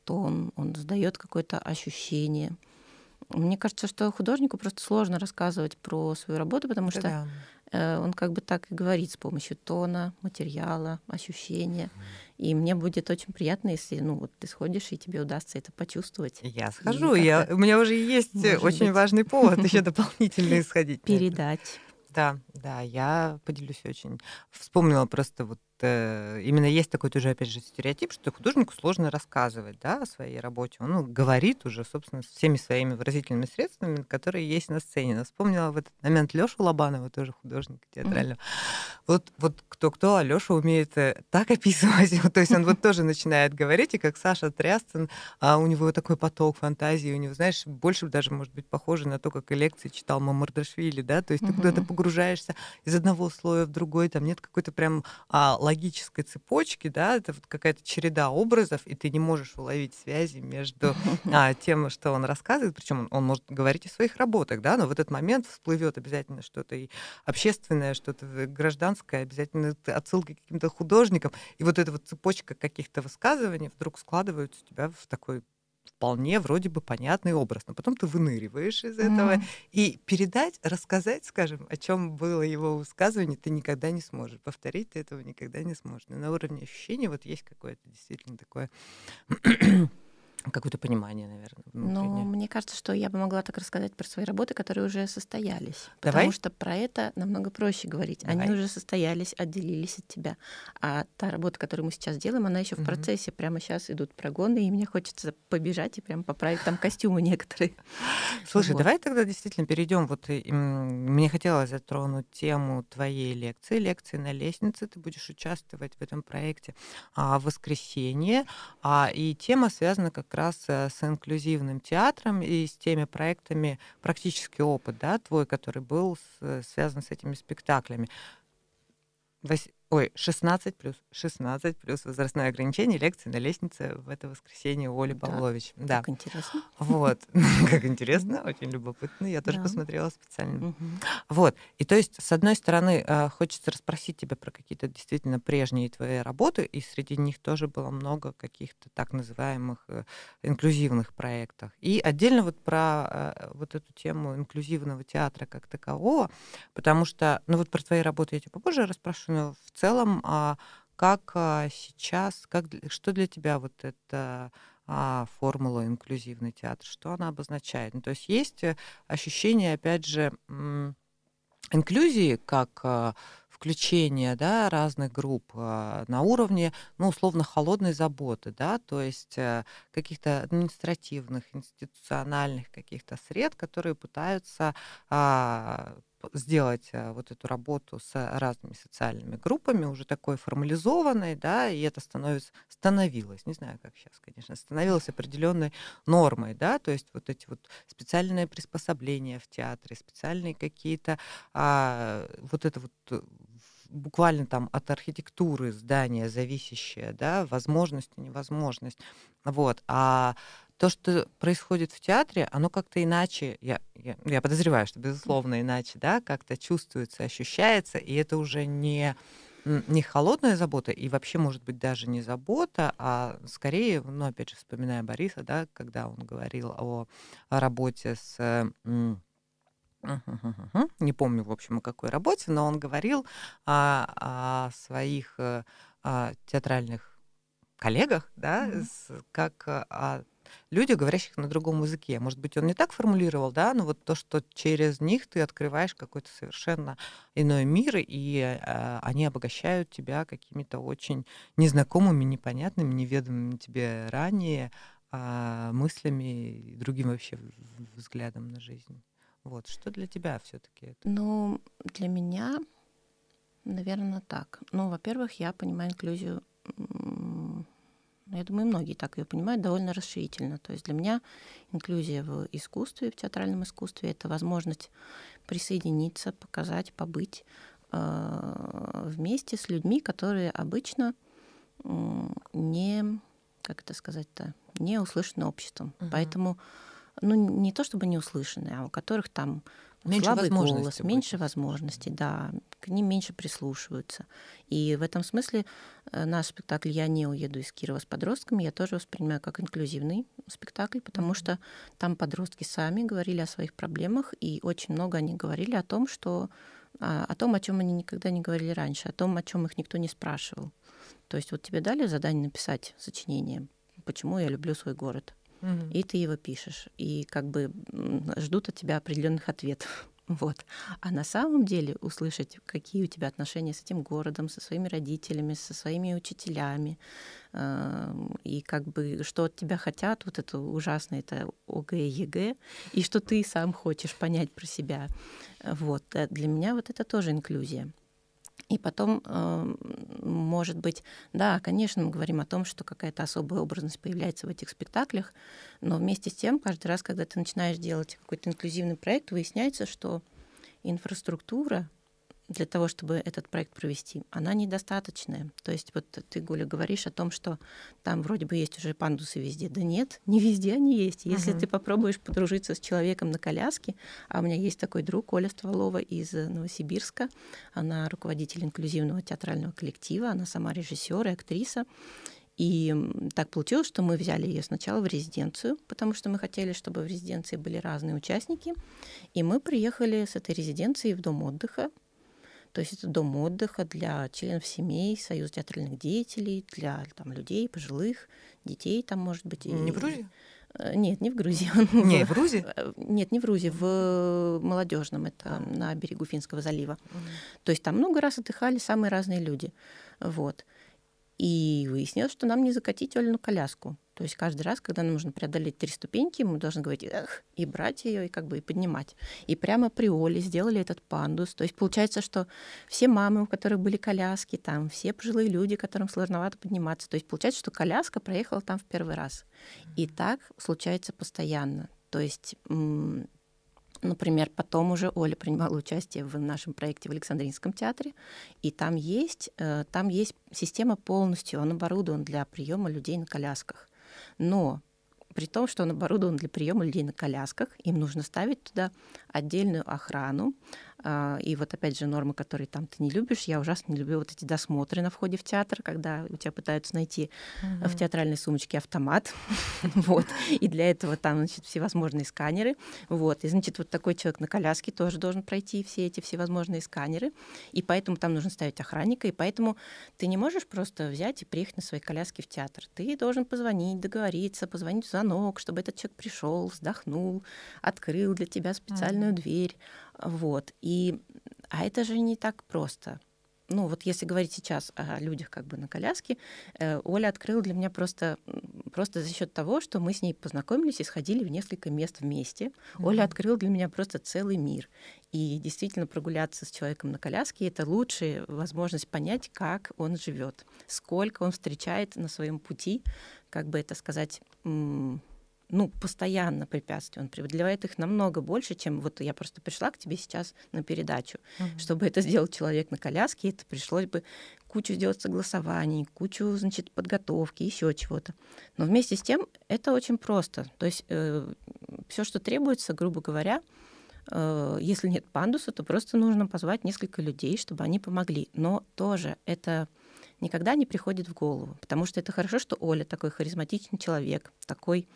тон, он задает какое-то ощущение. Мне кажется, что художнику просто сложно рассказывать про свою работу, потому что э, Он как бы так и говорит с помощью тона, материала, ощущения. И мне будет очень приятно, если ну вот ты сходишь и тебе удастся это почувствовать. Я схожу, я у меня уже есть э, очень быть. важный повод еще дополнительно сходить. Передать. Да, да, я поделюсь очень. Вспомнила просто вот Э, именно есть такой тоже, опять же, стереотип, что художнику сложно рассказывать да, о своей работе. Он ну, говорит уже, собственно, всеми своими выразительными средствами, которые есть на сцене. Но вспомнила в этот момент Лёшу Лобанова, тоже художника театрального. Вот, вот кто-кто, а Лёша умеет э, так описывать. То есть он вот тоже начинает говорить, и как Саша Трясцин, а у него такой поток фантазии, у него, знаешь, больше даже, может быть, похоже на то, как и лекции читал Мамардашвили, да, то есть ты куда-то погружаешься из одного слоя в другой, там нет какой-то прям а, логической цепочки, да, это вот какая-то череда образов, и ты не можешь уловить связи между а, тем, что он рассказывает, причем он, он может говорить о своих работах, да, но в этот момент всплывет обязательно что-то и общественное, что-то гражданское, обязательно отсылки к каким-то художникам, и вот эта вот цепочка каких-то высказываний вдруг складывается у тебя в такой вполне вроде бы понятный образ, но потом ты выныриваешь из этого. Mm. И передать, рассказать, скажем, о чем было его высказывание, ты никогда не сможешь. Повторить ты этого никогда не сможешь. Но на уровне ощущений вот есть какое-то действительно такое какое-то понимание, наверное. Внутреннее. Ну, мне кажется, что я бы могла так рассказать про свои работы, которые уже состоялись. Давай. Потому что про это намного проще говорить. Давай. Они уже состоялись, отделились от тебя. А та работа, которую мы сейчас делаем, она еще в процессе. Прямо сейчас идут прогоны, и мне хочется побежать и прям поправить там костюмы некоторые. Слушай, вот. давай тогда действительно перейдем. Вот э, мне хотелось затронуть тему твоей лекции, лекции на лестнице. Ты будешь участвовать в этом проекте а, в воскресенье. А, и тема связана как как раз э, с инклюзивным театром и с теми проектами, практический опыт, да, твой, который был с, связан с этими спектаклями. Вась, Ой, 16 плюс, 16 плюс возрастное ограничение лекции на лестнице в это воскресенье у Оли да. Павлович. Да. Как интересно. Вот, как интересно, очень любопытно. Я тоже посмотрела специально. Вот, и то есть, с одной стороны, э, хочется расспросить тебя про какие-то действительно прежние твои работы, и среди них тоже было много каких-то так называемых э, инклюзивных проектов. И отдельно вот про э, вот эту тему инклюзивного театра как такового, потому что, ну вот про твои работы я тебя попозже расспрошу, но в целом, а как а, сейчас, как, что для тебя вот эта а, формула инклюзивный театр, что она обозначает. Ну, то есть есть э, ощущение, опять же, инклюзии как а, включение да, разных групп а, на уровне, ну, условно, холодной заботы, да, то есть а, каких-то административных, институциональных каких-то сред, которые пытаются а, сделать э, вот эту работу с э, разными социальными группами, уже такой формализованной, да, и это становится, становилось, не знаю, как сейчас, конечно, становилось определенной нормой, да, то есть вот эти вот специальные приспособления в театре, специальные какие-то, а, вот это вот э, буквально там от архитектуры здания зависящее, да, возможность и невозможность. Вот. А то, что происходит в театре, оно как-то иначе, я, я, ну, я подозреваю, что безусловно иначе, да, как-то чувствуется, ощущается, и это уже не не холодная забота, и вообще, может быть, даже не забота, а скорее, ну, опять же, вспоминая Бориса, да, когда он говорил о, о работе с... Э, не помню, в общем, о какой работе, но он говорил о, о своих э, о театральных коллегах, да, mm-hmm. с, как э, о люди, говорящих на другом языке. Может быть, он не так формулировал, да, но вот то, что через них ты открываешь какой-то совершенно иной мир, и э, они обогащают тебя какими-то очень незнакомыми, непонятными, неведомыми тебе ранее э, мыслями и другим вообще взглядом на жизнь. Вот, что для тебя все-таки Ну, для меня, наверное, так. Ну, во-первых, я понимаю инклюзию ну, я думаю, многие так ее понимают, довольно расширительно. То есть для меня инклюзия в искусстве, в театральном искусстве, это возможность присоединиться, показать, побыть э, вместе с людьми, которые обычно э, не, как это сказать-то, не услышаны обществом. Uh-huh. Поэтому, ну, не то чтобы не услышаны, а у которых там меньше слабый голос, будет. меньше возможностей, да, к ним меньше прислушиваются. И в этом смысле э, наш спектакль «Я не уеду из Кирова с подростками» я тоже воспринимаю как инклюзивный спектакль, потому что там подростки сами говорили о своих проблемах, и очень много они говорили о том, что а, о том, о чем они никогда не говорили раньше, о том, о чем их никто не спрашивал. То есть вот тебе дали задание написать сочинение «Почему я люблю свой город?» угу. и ты его пишешь. И как бы ждут от тебя определенных ответов. Вот. А на самом деле услышать, какие у тебя отношения с этим городом, со своими родителями, со своими учителями, э, и как бы что от тебя хотят, вот это ужасно, это ОГЭ, ЕГЭ, и что ты сам хочешь понять про себя. Вот. Э, для меня вот это тоже инклюзия. И потом, эм, может быть, да, конечно, мы говорим о том, что какая-то особая образность появляется в этих спектаклях, но вместе с тем, каждый раз, когда ты начинаешь делать какой-то инклюзивный проект, выясняется, что инфраструктура, для того, чтобы этот проект провести, она недостаточная. То есть вот ты, Гуля, говоришь о том, что там вроде бы есть уже пандусы везде. Да нет, не везде они есть. Если угу. ты попробуешь подружиться с человеком на коляске, а у меня есть такой друг, Оля Стволова из э, Новосибирска, она руководитель инклюзивного театрального коллектива, она сама режиссер и актриса. И так получилось, что мы взяли ее сначала в резиденцию, потому что мы хотели, чтобы в резиденции были разные участники. И мы приехали с этой резиденции в дом отдыха то есть это дом отдыха для членов семей, союз театральных деятелей, для там, людей, пожилых, детей там, может быть. Не и... в Грузии? Э, нет, не в Грузии. Не в Грузии? Э, нет, не в Грузии, в молодежном, это а. на берегу Финского залива. То есть там много раз отдыхали самые разные люди. Вот. И выяснилось, что нам не закатить Олину коляску. То есть каждый раз, когда нам нужно преодолеть три ступеньки, мы должны говорить «эх», и брать ее, и как бы и поднимать. И прямо при Оле сделали этот пандус. То есть получается, что все мамы, у которых были коляски, там все пожилые люди, которым сложновато подниматься. То есть получается, что коляска проехала там в первый раз. И так случается постоянно. То есть Например, потом уже Оля принимала участие в нашем проекте в Александринском театре, и там есть, э, там есть система полностью, он оборудован для приема людей на колясках. Но при том, что он оборудован для приема людей на колясках, им нужно ставить туда отдельную охрану, а, и вот опять же нормы, которые там ты не любишь. Я ужасно не люблю вот эти досмотры на входе в театр, когда у тебя пытаются найти угу. в театральной сумочке автомат. вот. И для этого там значит, всевозможные сканеры. Вот. И значит, вот такой человек на коляске тоже должен пройти все эти всевозможные сканеры. И поэтому там нужно ставить охранника. И поэтому ты не можешь просто взять и приехать на своей коляске в театр. Ты должен позвонить, договориться, позвонить в звонок, чтобы этот человек пришел, вздохнул, открыл для тебя специальную угу. дверь вот. И, а это же не так просто. Ну, вот если говорить сейчас о людях как бы на коляске, э, Оля открыла для меня просто, просто за счет того, что мы с ней познакомились и сходили в несколько мест вместе. Mm-hmm. Оля открыла для меня просто целый мир. И действительно прогуляться с человеком на коляске — это лучшая возможность понять, как он живет, сколько он встречает на своем пути, как бы это сказать, ну, постоянно препятствий, он преодолевает их намного больше, чем вот я просто пришла к тебе сейчас на передачу. Uh-huh. Чтобы это сделал человек на коляске, это пришлось бы кучу сделать согласований, кучу, значит, подготовки, еще чего-то. Но вместе с тем это очень просто. То есть э, все, что требуется, грубо говоря, э, если нет пандуса, то просто нужно позвать несколько людей, чтобы они помогли. Но тоже это никогда не приходит в голову, потому что это хорошо, что Оля такой харизматичный человек, такой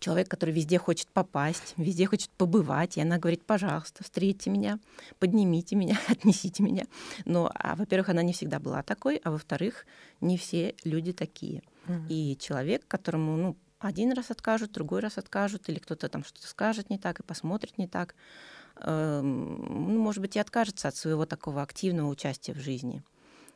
человек, который везде хочет попасть, везде хочет побывать. И она говорит, пожалуйста, встретите меня, поднимите меня, отнесите меня. Но, ну, а, во-первых, она не всегда была такой, а во-вторых, не все люди такие. Mm-hmm. И человек, которому, ну, один раз откажут, другой раз откажут, или кто-то там что-то скажет не так и посмотрит не так, э, может быть, и откажется от своего такого активного участия в жизни.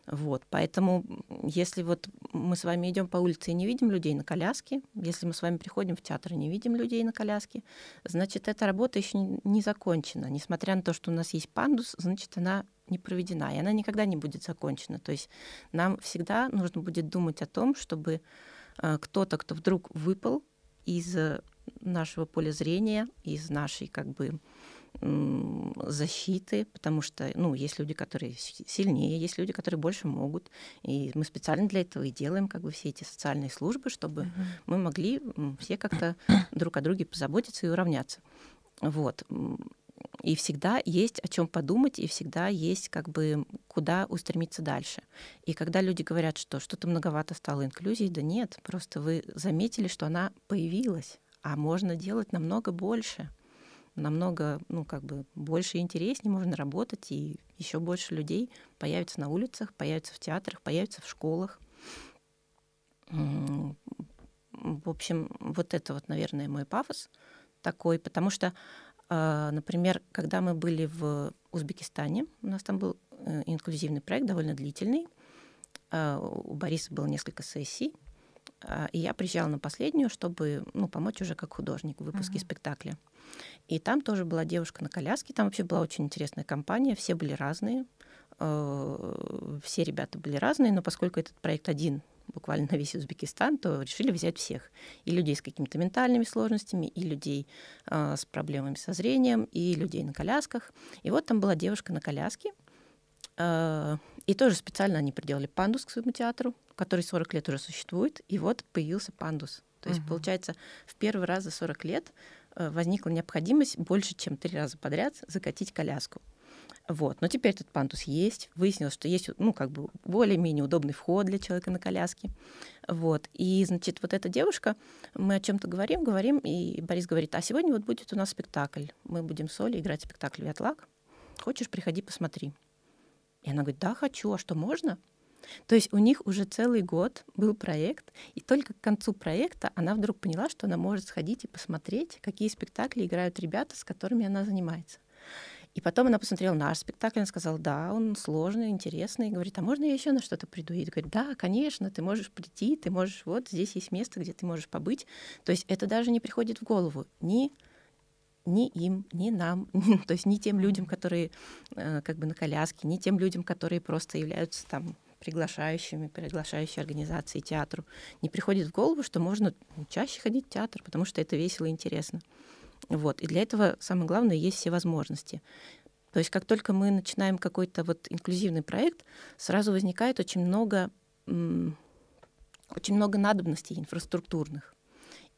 Вот, поэтому, если вот мы с вами идем по улице и не видим людей на коляске, если мы с вами приходим в театр и не видим людей на коляске, значит, эта работа еще не закончена. Несмотря на то, что у нас есть пандус, значит, она не проведена, и она никогда не будет закончена. То есть нам всегда нужно будет думать о том, чтобы э, кто-то, кто вдруг выпал из э, нашего поля зрения, из нашей как бы защиты, потому что, ну, есть люди, которые сильнее, есть люди, которые больше могут, и мы специально для этого и делаем как бы все эти социальные службы, чтобы угу. мы могли все как-то друг о друге позаботиться и уравняться, вот. И всегда есть о чем подумать, и всегда есть как бы куда устремиться дальше. И когда люди говорят, что что-то многовато стало инклюзией, да нет, просто вы заметили, что она появилась, а можно делать намного больше намного, ну, как бы больше и интереснее можно работать, и еще больше людей появится на улицах, появится в театрах, появится в школах. В общем, вот это вот, наверное, мой пафос такой, потому что, а, например, когда мы были в Узбекистане, у нас там был э, инклюзивный проект, довольно длительный, а, у Бориса было несколько сессий, а, и я приезжала на последнюю, чтобы ну, помочь уже как художник в выпуске uh-huh. спектакля. И там тоже была девушка на коляске, там вообще была очень интересная компания, все были разные, э, все ребята были разные, но поскольку этот проект один буквально на весь Узбекистан, то решили взять всех. И людей с какими-то ментальными сложностями, и людей э, с проблемами со зрением, и людей на колясках. И вот там была девушка на коляске. Э, и тоже специально они приделали пандус к своему театру, который 40 лет уже существует. И вот появился пандус. То есть, угу. получается, в первый раз за 40 лет Э, возникла необходимость больше, чем три раза подряд закатить коляску. Вот. Но теперь этот пандус есть. Выяснилось, что есть ну, как бы более-менее удобный вход для человека на коляске. Вот. И, значит, вот эта девушка, мы о чем то говорим, говорим, и Борис говорит, а сегодня вот будет у нас спектакль. Мы будем с Олей играть спектакль «Вятлак». Хочешь, приходи, посмотри. И она говорит, да, хочу, а что, можно? То есть у них уже целый год был проект, и только к концу проекта она вдруг поняла, что она может сходить и посмотреть, какие спектакли играют ребята, с которыми она занимается. И потом она посмотрела наш спектакль, она сказала, да, он сложный, интересный, и говорит, а можно я еще на что-то приду? И говорит, да, конечно, ты можешь прийти, ты можешь, вот здесь есть место, где ты можешь побыть. То есть это даже не приходит в голову ни, ни им, ни нам, то есть ни тем людям, которые э, как бы на коляске, ни тем людям, которые просто являются там приглашающими, приглашающей организации театру. Не приходит в голову, что можно чаще ходить в театр, потому что это весело и интересно. Вот. И для этого самое главное есть все возможности. То есть как только мы начинаем какой-то вот инклюзивный проект, сразу возникает очень много, очень много надобностей инфраструктурных.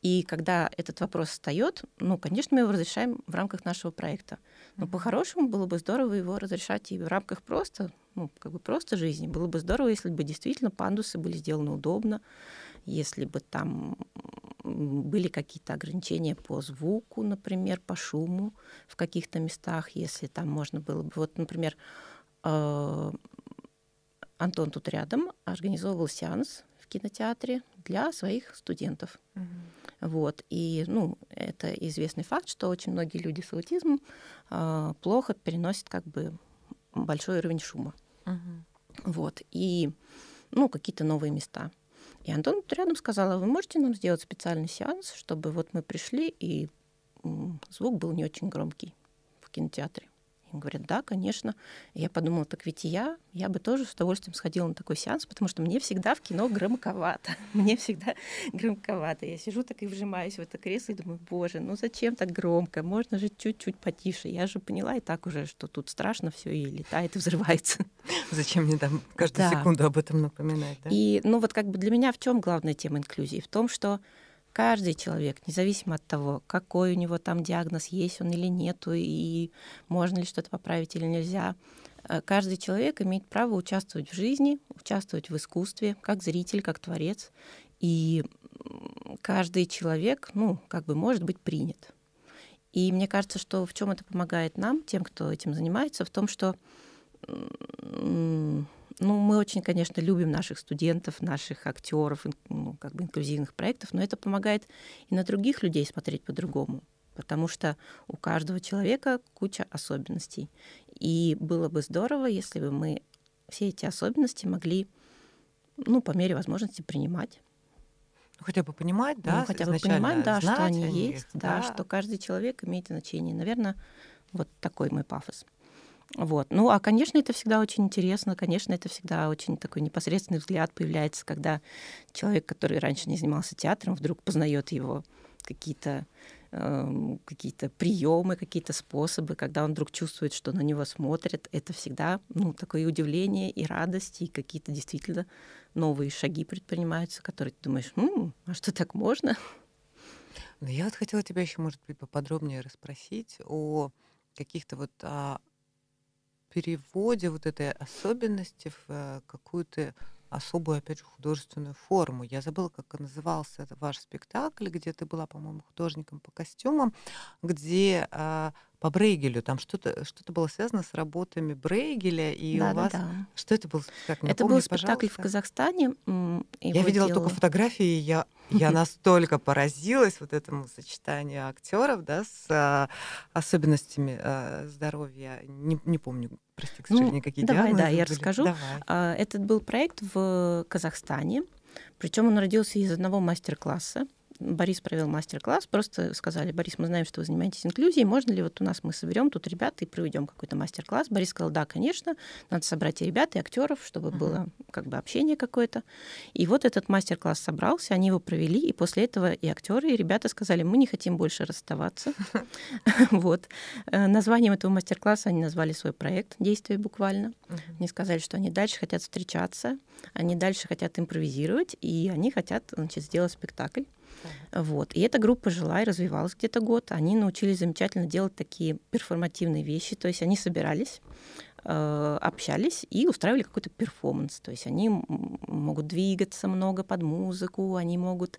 И когда этот вопрос встает, ну, конечно, мы его разрешаем в рамках нашего проекта. Но по-хорошему было бы здорово его разрешать и в рамках просто ну, как бы просто жизни. Было бы здорово, если бы действительно пандусы были сделаны удобно, если бы там были какие-то ограничения по звуку, например, по шуму в каких-то местах, если там можно было бы... Вот, например, э, Антон тут рядом организовывал сеанс в кинотеатре для своих студентов. Вот. И ну, это известный факт, что очень многие люди с аутизмом э, плохо переносят как бы большой уровень шума. Угу. Вот. И ну, какие-то новые места. И Антон рядом сказала, вы можете нам сделать специальный сеанс, чтобы вот мы пришли, и звук был не очень громкий в кинотеатре. Он говорит, да, конечно. И я подумала, так ведь и я, я бы тоже с удовольствием сходила на такой сеанс, потому что мне всегда в кино громковато. Мне всегда громковато. Я сижу так и вжимаюсь в это кресло и думаю, боже, ну зачем так громко? Можно же чуть-чуть потише. Я же поняла и так уже, что тут страшно все и летает, и взрывается. Зачем мне там каждую да. секунду об этом напоминать? Да? И, ну вот как бы для меня в чем главная тема инклюзии? В том, что каждый человек, независимо от того, какой у него там диагноз, есть он или нету, и можно ли что-то поправить или нельзя, э, каждый человек имеет право участвовать в жизни, участвовать в искусстве, как зритель, как творец. И каждый человек, ну, как бы может быть принят. И мне кажется, что в чем это помогает нам, тем, кто этим занимается, в том, что ну, мы очень, конечно, любим наших студентов, наших актеров, как бы инклюзивных проектов, но это помогает и на других людей смотреть по-другому, потому что у каждого человека куча особенностей. И было бы здорово, если бы мы все эти особенности могли, ну, по мере возможности принимать. Ну, хотя бы понимать, да? Ну, хотя бы понимать, да, что они них, есть, да, да, что каждый человек имеет значение. Наверное, вот такой мой пафос. Вот. Ну, а, конечно, это всегда очень интересно, конечно, это всегда очень такой непосредственный взгляд появляется, когда человек, который раньше не занимался театром, вдруг познает его какие-то эм, какие-то приемы, какие-то способы, когда он вдруг чувствует, что на него смотрят, это всегда ну, такое удивление, и радость, и какие-то действительно новые шаги предпринимаются, которые ты думаешь, М, а что так можно? ну я вот хотела тебя еще, может быть, поподробнее расспросить о каких-то вот о а, переводе вот этой особенности в э, какую-то особую, опять же, художественную форму. Я забыла, как назывался ваш спектакль, где ты была, по-моему, художником по костюмам, где а, по Брейгелю, там что-то что было связано с работами Брейгеля, и да, у вас... Да. Что это был спектакль? Напомни, это был спектакль пожалуйста. в Казахстане. Я видела делала... только фотографии, я я настолько поразилась вот этому сочетанию актеров, да, с а, особенностями а, здоровья. Не, не помню, прости, к сожалению, ну, какие давай, диагнозы. Да, я расскажу. Давай. А, этот был проект в Казахстане. Причем он родился из одного мастер-класса. Борис провел мастер-класс, просто сказали, Борис, мы знаем, что вы занимаетесь инклюзией, можно ли вот у нас мы соберем тут ребят и проведем какой-то мастер-класс? Борис сказал, да, конечно, надо собрать и ребят, и актеров, чтобы uh-huh. было как бы общение какое-то. И вот этот мастер-класс собрался, они его провели, и после этого и актеры, и ребята сказали, мы не хотим больше расставаться. Вот. Э, названием этого мастер-класса они назвали свой проект «Действие буквально». Они сказали, что они дальше хотят встречаться, они дальше хотят импровизировать, и они хотят значит, сделать спектакль. Вот. И эта группа жила и развивалась где-то год. Они научились замечательно делать такие перформативные вещи. То есть они собирались, э, общались и устраивали какой-то перформанс. То есть они могут двигаться много под музыку, они могут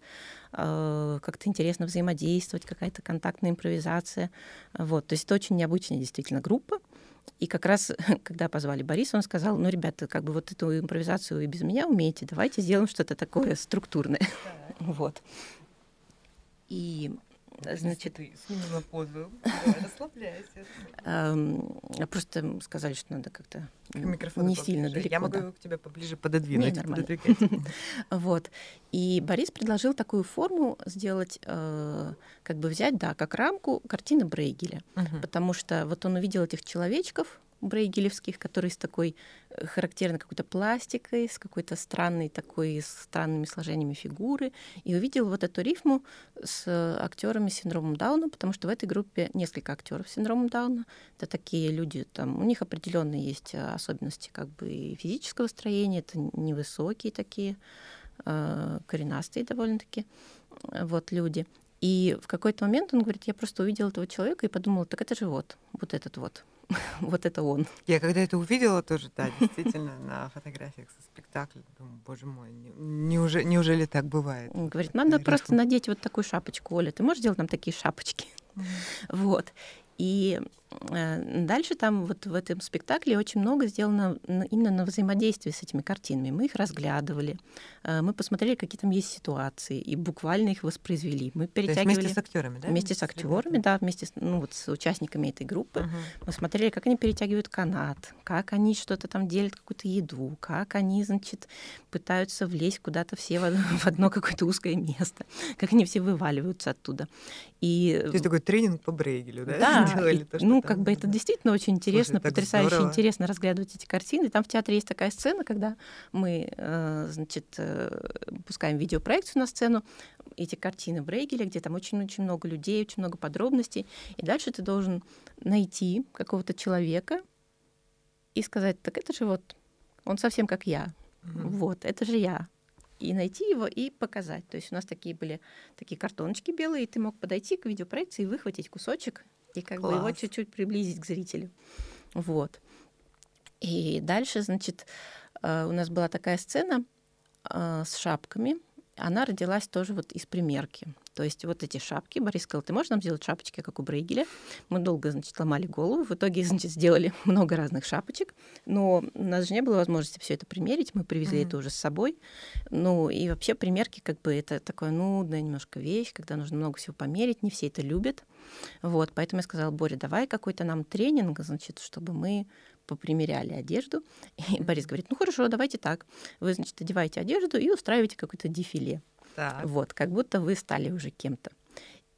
э, как-то интересно взаимодействовать, какая-то контактная импровизация. Вот. То есть это очень необычная действительно группа. И как раз, когда позвали Бориса, он сказал, ну, ребята, как бы вот эту импровизацию и без меня умеете, давайте сделаем что-то такое структурное. Да. Вот. И Значит, ты сменила позу. Расслабляйся. А просто сказали, что надо как-то не сильно далеко. Я могу к тебе поближе пододвинуть. Вот. И Борис предложил такую форму сделать, э, как бы взять, да, как рамку картины Брейгеля. Потому что вот он увидел этих человечков, брейгелевских, которые с такой э, характерной какой-то пластикой, с какой-то странной такой, с странными сложениями фигуры. И увидел вот эту рифму с э, актерами с синдромом Дауна, потому что в этой группе несколько актеров с синдромом Дауна. Это такие люди, там, у них определенные есть э, особенности как бы физического строения, это невысокие такие, коренастые довольно-таки вот люди. И в какой-то момент он говорит, я просто увидел этого человека и подумал, так это же вот, вот этот вот, вот это он. Я когда это увидела тоже, да, действительно, на фотографиях со спектакля, думаю, боже мой, неужели, неужели так бывает? Он говорит, надо просто надеть вот такую шапочку, Оля, ты можешь делать нам такие шапочки? Вот. И Э, дальше там вот в этом спектакле очень много сделано именно на взаимодействии с этими картинами. Мы их разглядывали, э, мы посмотрели, какие там есть ситуации, и буквально их воспроизвели. Мы перетягивали... То есть вместе с актерами, да? Вместе с актерами, да, вместе с, ну, вот, с участниками этой группы. Угу. Мы смотрели, как они перетягивают канат, как они что-то там делят, какую-то еду, как они, значит, пытаются влезть куда-то все в одно какое-то узкое место, как они все вываливаются оттуда. И... То есть такой тренинг по Брейгелю, да? Да. И, то, ну, ну, как бы это действительно очень интересно, Слушай, потрясающе здорово. интересно разглядывать эти картины. Там в театре есть такая сцена, когда мы, э, значит, э, пускаем видеопроекцию на сцену, эти картины Брейгеля, где там очень-очень много людей, очень много подробностей. И дальше ты должен найти какого-то человека и сказать, так это же вот, он совсем как я. Mm-hmm. Вот, это же я и найти его и показать. То есть у нас такие были такие картоночки белые, и ты мог подойти к видеопроекции и выхватить кусочек и как Класс. бы его чуть-чуть приблизить к зрителю. Вот. И дальше, значит, э, у нас была такая сцена э, с шапками, она родилась тоже вот из примерки. То есть вот эти шапки. Борис сказал, ты можешь нам сделать шапочки, как у Брейгеля? Мы долго, значит, ломали голову. В итоге, значит, сделали много разных шапочек. Но у нас же не было возможности все это примерить. Мы привезли mm-hmm. это уже с собой. Ну, и вообще примерки, как бы, это такая нудная немножко вещь, когда нужно много всего померить. Не все это любят. Вот, поэтому я сказала, Боря, давай какой-то нам тренинг, значит, чтобы мы попримеряли одежду. И Борис говорит, ну хорошо, давайте так. Вы, значит, одеваете одежду и устраиваете какое-то дефиле. Так. Вот, как будто вы стали уже кем-то.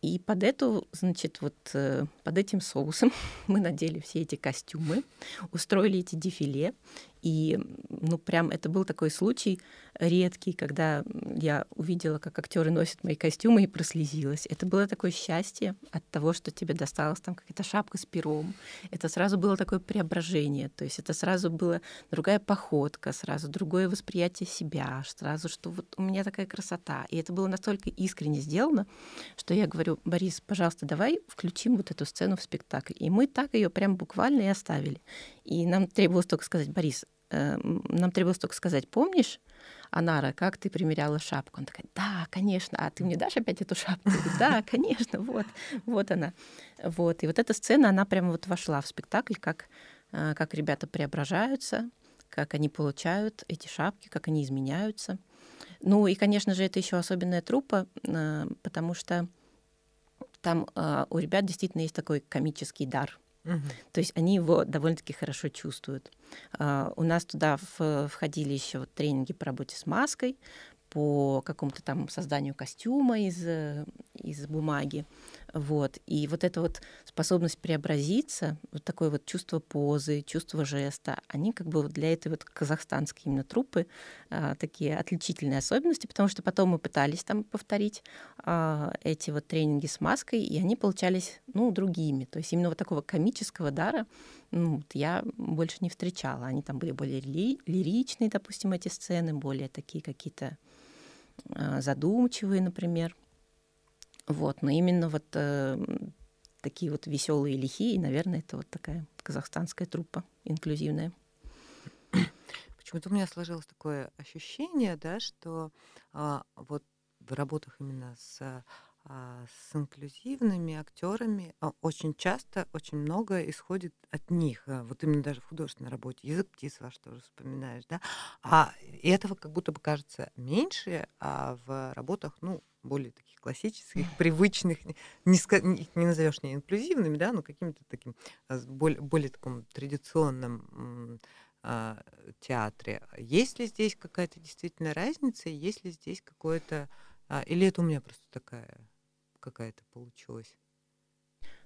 И под эту, значит, вот э, под этим соусом мы надели все эти костюмы, устроили эти дефиле и, ну, прям это был такой случай редкий, когда я увидела, как актеры носят мои костюмы и прослезилась. Это было такое счастье от того, что тебе досталась там какая-то шапка с пером. Это сразу было такое преображение, то есть это сразу была другая походка, сразу другое восприятие себя, сразу, что вот у меня такая красота. И это было настолько искренне сделано, что я говорю, Борис, пожалуйста, давай включим вот эту сцену в спектакль. И мы так ее прям буквально и оставили. И нам требовалось только сказать, Борис, э, нам требовалось только сказать, помнишь, Анара, как ты примеряла шапку? Он такой, да, конечно, а ты мне дашь опять эту шапку? Да, конечно, вот, вот она. Вот. И вот эта сцена, она прямо вот вошла в спектакль, как, э, как ребята преображаются, как они получают эти шапки, как они изменяются. Ну и, конечно же, это еще особенная трупа, э, потому что там э, у ребят действительно есть такой комический дар. Угу. То есть они его довольно-таки хорошо чувствуют. А, у нас туда входили еще тренинги по работе с маской, по какому-то там созданию костюма из, э, из бумаги, вот. И вот эта вот способность преобразиться, вот такое вот чувство позы, чувство жеста, они как бы для этой вот казахстанской именно трупы а, такие отличительные особенности, потому что потом мы пытались там повторить а, эти вот тренинги с маской, и они получались, ну, другими. То есть именно вот такого комического дара ну, вот я больше не встречала. Они там были более ли, лиричные, допустим, эти сцены, более такие какие-то а, задумчивые, например. Вот, но именно вот э, такие вот веселые лихие, наверное, это вот такая казахстанская труппа инклюзивная. Почему-то у меня сложилось такое ощущение, да, что а, вот в работах именно с а, с инклюзивными актерами а, очень часто очень много исходит от них. А, вот именно даже в художественной работе. Язык птиц ваш тоже вспоминаешь, да? А этого как будто бы кажется меньше, а в работах, ну, более таких классических, привычных, не, их не назовешь не инклюзивными, да, но каким-то таким э, более, более таком традиционным э, а, театре. Есть ли здесь какая-то действительно разница, есть ли здесь какое-то... Э, или это у меня просто такая какая-то получилась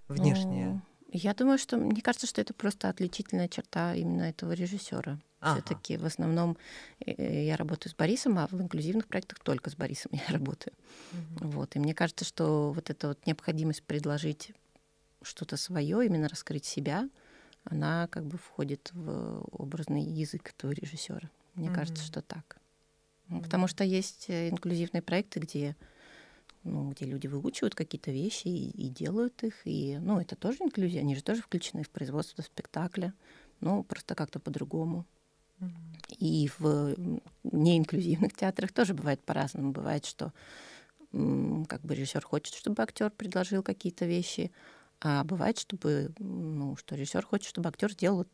внешняя? Ну, я думаю, что мне кажется, что это просто отличительная черта именно этого режиссера. Ага. Все-таки в основном э, я работаю с Борисом, а в инклюзивных проектах только с Борисом я работаю. Угу. Вот. И мне кажется, что вот эта вот необходимость предложить что-то свое, именно раскрыть себя, она как бы входит в образный язык этого режиссера. Мне угу. кажется, что так. Угу. Потому что есть э, инклюзивные проекты, где ну, где люди выучивают какие-то вещи и, и делают их. И, ну, это тоже инклюзия, они же тоже включены в производство спектакля, но просто как-то по-другому. И в неинклюзивных театрах тоже бывает по-разному. Бывает, что как бы режиссер хочет, чтобы актер предложил какие-то вещи, а бывает, чтобы, ну, что режиссер хочет, чтобы актер сделал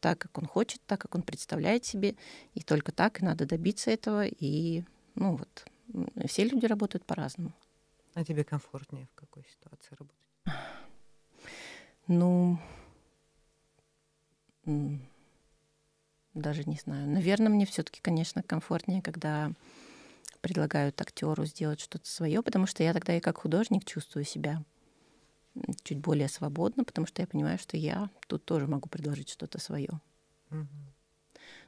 так, как он хочет, так, как он представляет себе, и только так и надо добиться этого, и, ну, вот, все люди работают по-разному. А тебе комфортнее в какой ситуации работать? Ну, даже не знаю. Наверное, мне все-таки, конечно, комфортнее, когда предлагают актеру сделать что-то свое, потому что я тогда и как художник чувствую себя чуть более свободно, потому что я понимаю, что я тут тоже могу предложить что-то свое. Угу.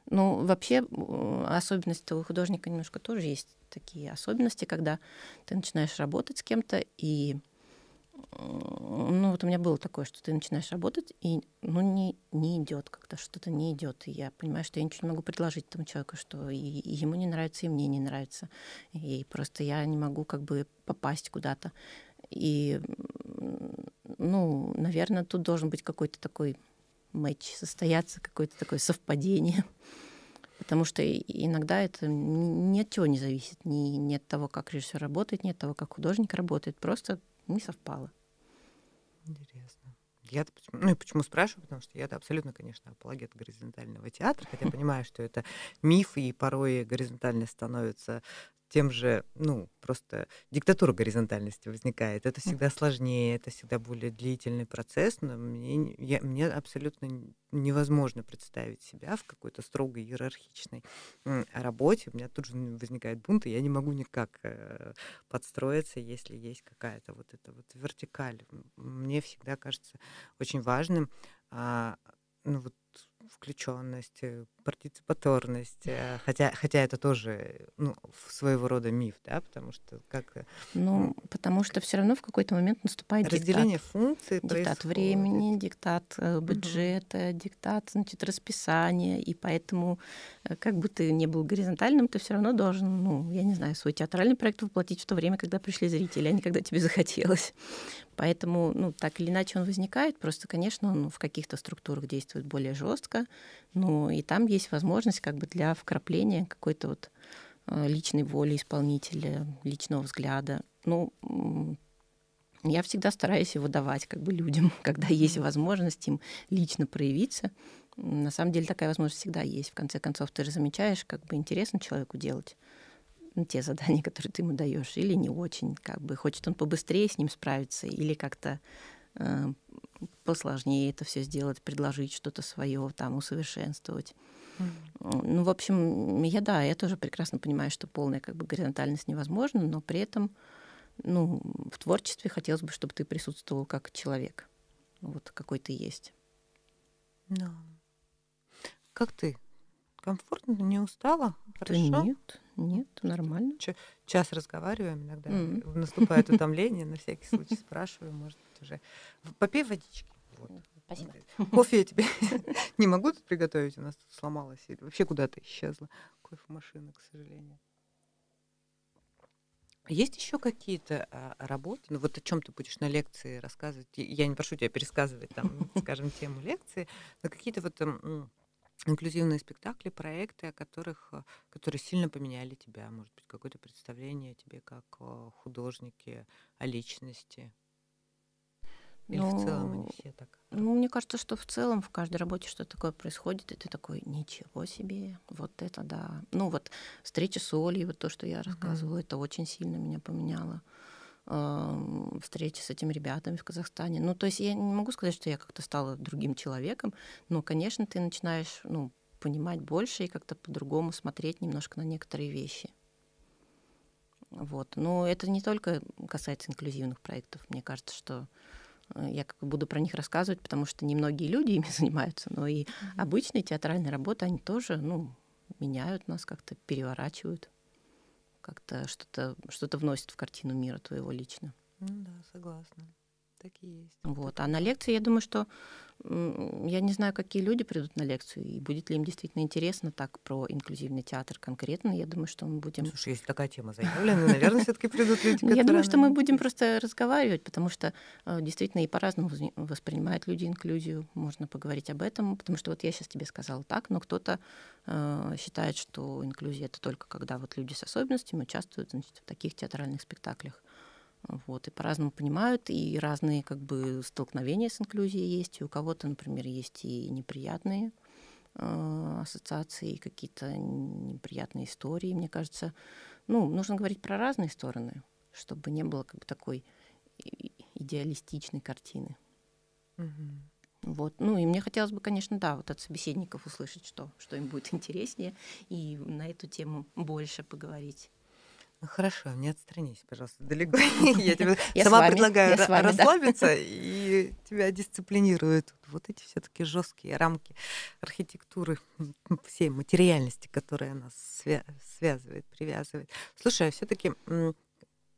Ну, вообще, особенность у художника немножко тоже есть такие особенности, когда ты начинаешь работать с кем-то, и ну, вот у меня было такое, что ты начинаешь работать, и ну, не, не идет как-то, что-то не идет. И я понимаю, что я ничего не могу предложить этому человеку, что и, и ему не нравится, и мне не нравится. И просто я не могу как бы попасть куда-то. И, ну, наверное, тут должен быть какой-то такой матч состояться, какое-то такое совпадение. Потому что иногда это ни от чего не зависит, ни, ни от того, как режиссер работает, ни от того, как художник работает. Просто не совпало. Интересно. Я ну, почему спрашиваю, потому что я-то абсолютно, конечно, апологет горизонтального театра, хотя хм. понимаю, что это миф, и порой горизонтально становится тем же, ну, просто диктатура горизонтальности возникает. Это всегда сложнее, это всегда более длительный процесс, но мне, я, мне абсолютно невозможно представить себя в какой-то строгой иерархичной работе. У меня тут же возникает бунт, и я не могу никак э, подстроиться, если есть какая-то вот эта вот вертикаль. Мне всегда кажется очень важным а, ну, вот включенность, партиципаторность, э, хотя, хотя это тоже ну, своего рода миф, да, потому что как... Э, ну, потому что все равно в какой-то момент наступает Разделение диктат. функций Диктат происходит. времени, диктат э, бюджета, угу. диктат, значит, расписания, и поэтому как бы ты не был горизонтальным, ты все равно должен, ну, я не знаю, свой театральный проект воплотить в то время, когда пришли зрители, а не когда тебе захотелось. Поэтому, ну, так или иначе он возникает, просто, конечно, он в каких-то структурах действует более жестко, но и там есть возможность как бы для вкрапления какой-то вот а, личной воли исполнителя, личного взгляда. Ну, я всегда стараюсь его давать как бы людям, когда есть возможность им лично проявиться. На самом деле такая возможность всегда есть. В конце концов, ты же замечаешь, как бы интересно человеку делать те задания, которые ты ему даешь, или не очень, как бы хочет он побыстрее с ним справиться, или как-то э, посложнее это все сделать, предложить что-то свое, там усовершенствовать. Mm-hmm. Ну, в общем, я да, я тоже прекрасно понимаю, что полная как бы горизонтальность невозможна, но при этом, ну, в творчестве хотелось бы, чтобы ты присутствовал как человек, вот какой ты есть. Да. No. Как ты комфортно, не устала? Хорошо? Да нет, нет, нормально. Ч- час разговариваем иногда, mm. наступает утомление, на всякий случай спрашиваю, может быть, уже. Попей водички. Вот. Спасибо. Кофе я тебе не могу тут приготовить, у нас тут сломалось. Или вообще куда-то исчезла кофемашина, к сожалению. Есть еще какие-то а, работы? Ну вот о чем ты будешь на лекции рассказывать? Я не прошу тебя пересказывать там, скажем, тему лекции, но какие-то вот инклюзивные спектакли, проекты, о которых, э, которые сильно поменяли тебя, может быть, какое-то представление о тебе как о э, художнике, о личности? Или ну, в целом они ну, все так? Ну, мне кажется, что в целом в каждой работе что то такое происходит, и ты такой, ничего себе, вот это да. Ну, вот встреча с Олей, вот то, что я рассказывала, uh-huh. это очень сильно меня поменяло. Э, встречи с этими ребятами в Казахстане. Ну, то есть я не могу сказать, что я как-то стала другим человеком, но, конечно, ты начинаешь ну, понимать больше и как-то по-другому смотреть немножко на некоторые вещи. Вот. Но это не только касается инклюзивных проектов. Мне кажется, что э, я как буду про них рассказывать, потому что немногие люди ими занимаются, но и mm-hmm. обычные театральные работы, они тоже ну, меняют нас, как-то переворачивают как-то что-то что то вносит в картину мира твоего лично. Ну да, согласна. Так и есть. Вот. А на лекции, я думаю, что я не знаю, какие люди придут на лекцию, и будет ли им действительно интересно так про инклюзивный театр конкретно. Я думаю, что мы будем... Слушай, если такая тема заявлена, наверное, все таки придут люди, которые... Я думаю, что мы будем просто разговаривать, потому что э, действительно и по-разному воспринимают люди инклюзию. Можно поговорить об этом, потому что вот я сейчас тебе сказала так, но кто-то э, считает, что инклюзия — это только когда вот люди с особенностями участвуют значит, в таких театральных спектаклях. Вот, и по-разному понимают, и разные как бы столкновения с инклюзией есть. И у кого-то, например, есть и неприятные э, ассоциации, и какие-то неприятные истории. Мне кажется, ну, нужно говорить про разные стороны, чтобы не было как бы такой идеалистичной картины. Угу. Вот. Ну и мне хотелось бы, конечно, да, вот от собеседников услышать, что, что им будет интереснее, и на эту тему больше поговорить. Ну хорошо, не отстранись, пожалуйста, далеко. Я тебе сама предлагаю расслабиться, и тебя дисциплинируют вот эти все-таки жесткие рамки архитектуры всей материальности, которая нас связывает, привязывает. Слушай, а все-таки,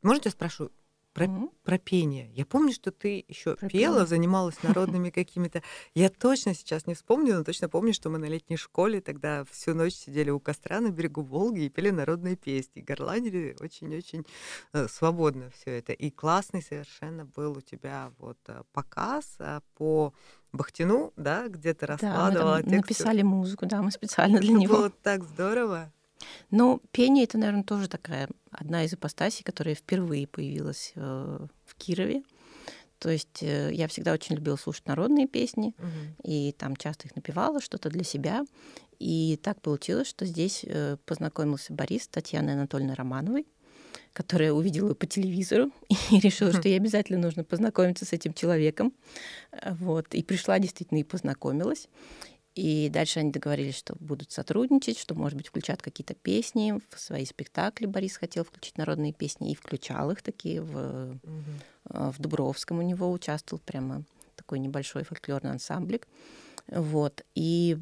можете спрошу, про, mm-hmm. про пение. Я помню, что ты еще про пела, пение. занималась народными какими-то. Я точно сейчас не вспомню, но точно помню, что мы на летней школе тогда всю ночь сидели у костра на берегу Волги и пели народные песни. Горланили очень-очень э, свободно все это. И классный совершенно был у тебя вот э, показ э, по Бахтину, да, где ты раскладывала. Да, мы написали музыку, да, мы специально для это него. Было так здорово. Ну, пение это, наверное, тоже такая одна из ипостасей, которая впервые появилась э, в Кирове. То есть э, я всегда очень любила слушать народные песни, угу. и там часто их напевала, что-то для себя. И так получилось, что здесь э, познакомился Борис с Татьяной Анатольевной Романовой, которая увидела по телевизору и решила, что ей обязательно нужно познакомиться с этим человеком. Вот. И пришла действительно и познакомилась. И дальше они договорились, что будут сотрудничать, что, может быть, включат какие-то песни в свои спектакли. Борис хотел включить народные песни и включал их такие. В, угу. в Дубровском у него участвовал прямо такой небольшой фольклорный ансамблик. Вот. И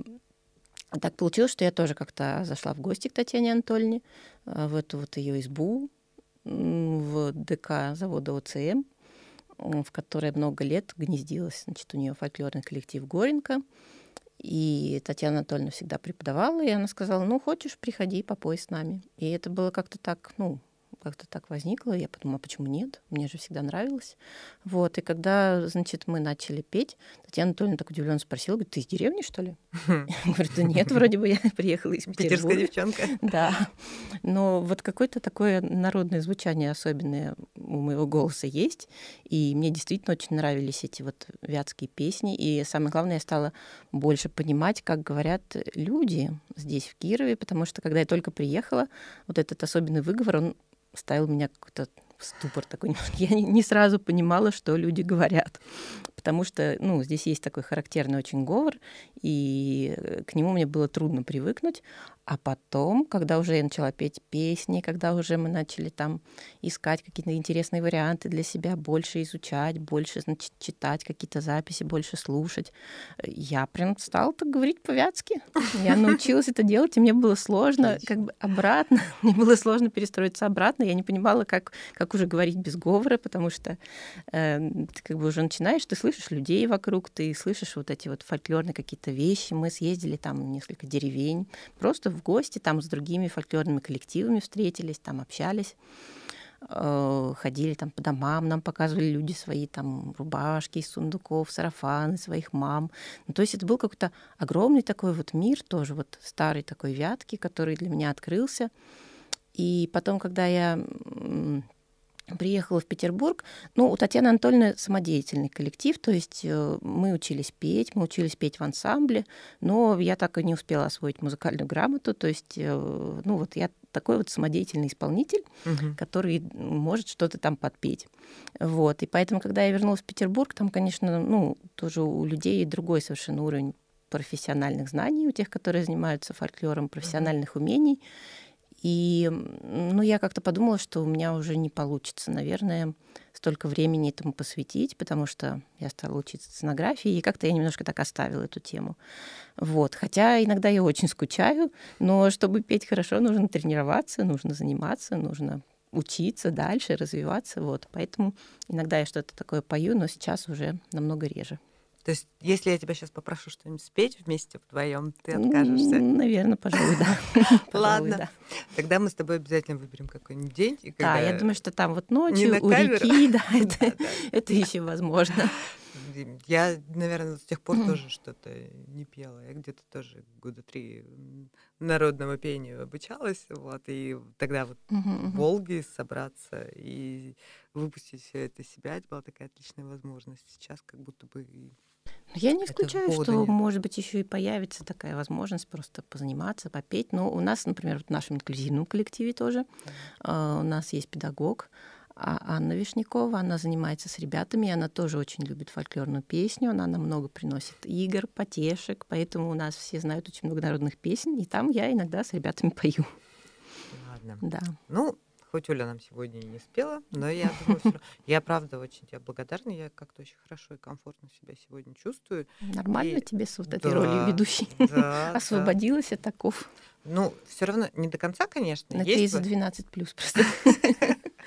так получилось, что я тоже как-то зашла в гости к Татьяне Анатольевне, э, в эту вот ее избу, в ДК завода ОЦМ, в которой много лет гнездилась значит, у нее фольклорный коллектив Горенко — и Татьяна Анатольевна всегда преподавала, и она сказала, ну, хочешь, приходи, попой с нами. И это было как-то так, ну, как-то так возникло. Я подумала, «А почему нет? Мне же всегда нравилось. Вот. И когда, значит, мы начали петь, Татьяна Анатольевна так удивленно спросила, говорит, ты из деревни, что ли? Хм. Я говорю, да нет, вроде бы я приехала из Петербурга. Питерская девчонка. Да. Но вот какое-то такое народное звучание особенное у моего голоса есть. И мне действительно очень нравились эти вот вятские песни. И самое главное, я стала больше понимать, как говорят люди здесь, в Кирове, потому что когда я только приехала, вот этот особенный выговор, он ставил меня какой-то ступор такой. Я не сразу понимала, что люди говорят. Потому что, ну, здесь есть такой характерный очень говор, и э, к нему мне было трудно привыкнуть. А потом, когда уже я начала петь песни, когда уже мы начали там искать какие-то интересные варианты для себя, больше изучать, больше значит, читать какие-то записи, больше слушать, э, я прям стала так говорить по-вятски. Я научилась это делать, и мне было сложно как бы обратно, мне было сложно перестроиться обратно. Я не понимала, как, как уже говорить без говора, потому что э, ты как бы уже начинаешь, ты слышишь людей вокруг, ты слышишь вот эти вот фольклорные какие-то вещи. Мы съездили там несколько деревень, просто в гости, там с другими фольклорными коллективами встретились, там общались э, ходили там по домам, нам показывали люди свои там рубашки из сундуков, сарафаны своих мам. Ну, то есть это был какой-то огромный такой вот мир тоже, вот старый такой вятки, который для меня открылся. И потом, когда я приехала в Петербург. Ну, у Татьяны Анатольевны самодеятельный коллектив, то есть э, мы учились петь, мы учились петь в ансамбле, но я так и не успела освоить музыкальную грамоту, то есть, э, ну, вот я такой вот самодеятельный исполнитель, угу. который может что-то там подпеть. Вот, и поэтому, когда я вернулась в Петербург, там, конечно, ну, тоже у людей другой совершенно уровень профессиональных знаний, у тех, которые занимаются фольклором, профессиональных умений. И ну, я как-то подумала, что у меня уже не получится, наверное, столько времени этому посвятить, потому что я стала учиться сценографии, и как-то я немножко так оставила эту тему. Вот. Хотя иногда я очень скучаю, но чтобы петь хорошо, нужно тренироваться, нужно заниматься, нужно учиться дальше, развиваться. Вот. Поэтому иногда я что-то такое пою, но сейчас уже намного реже. То есть, если я тебя сейчас попрошу что-нибудь спеть вместе вдвоем, ты откажешься? Наверное, пожалуй, да. Ладно. Тогда мы с тобой обязательно выберем какой-нибудь день. Да, я думаю, что там вот ночью у реки, да, это еще возможно. Я, наверное, с тех пор тоже что-то не пела. Я где-то тоже года три народному пению обучалась, вот, и тогда вот волги собраться и выпустить все это себя, это была такая отличная возможность. Сейчас как будто бы ну, я не исключаю, что, нет. может быть, еще и появится такая возможность просто позаниматься, попеть. Но у нас, например, в нашем инклюзивном коллективе тоже э, у нас есть педагог а, Анна Вишнякова. Она занимается с ребятами, и она тоже очень любит фольклорную песню. Она нам много приносит игр, потешек, поэтому у нас все знают очень много народных песен, и там я иногда с ребятами пою. Ладно. Да. Ну, Хоть Оля нам сегодня не спела, но я думаю, все Я правда очень тебе благодарна. Я как-то очень хорошо и комфортно себя сегодня чувствую. Нормально и... тебе с вот этой да, ролью ведущей. Да, Освободилась да. от таков. Ну, все равно не до конца, конечно. Но это из-за 12 плюс просто.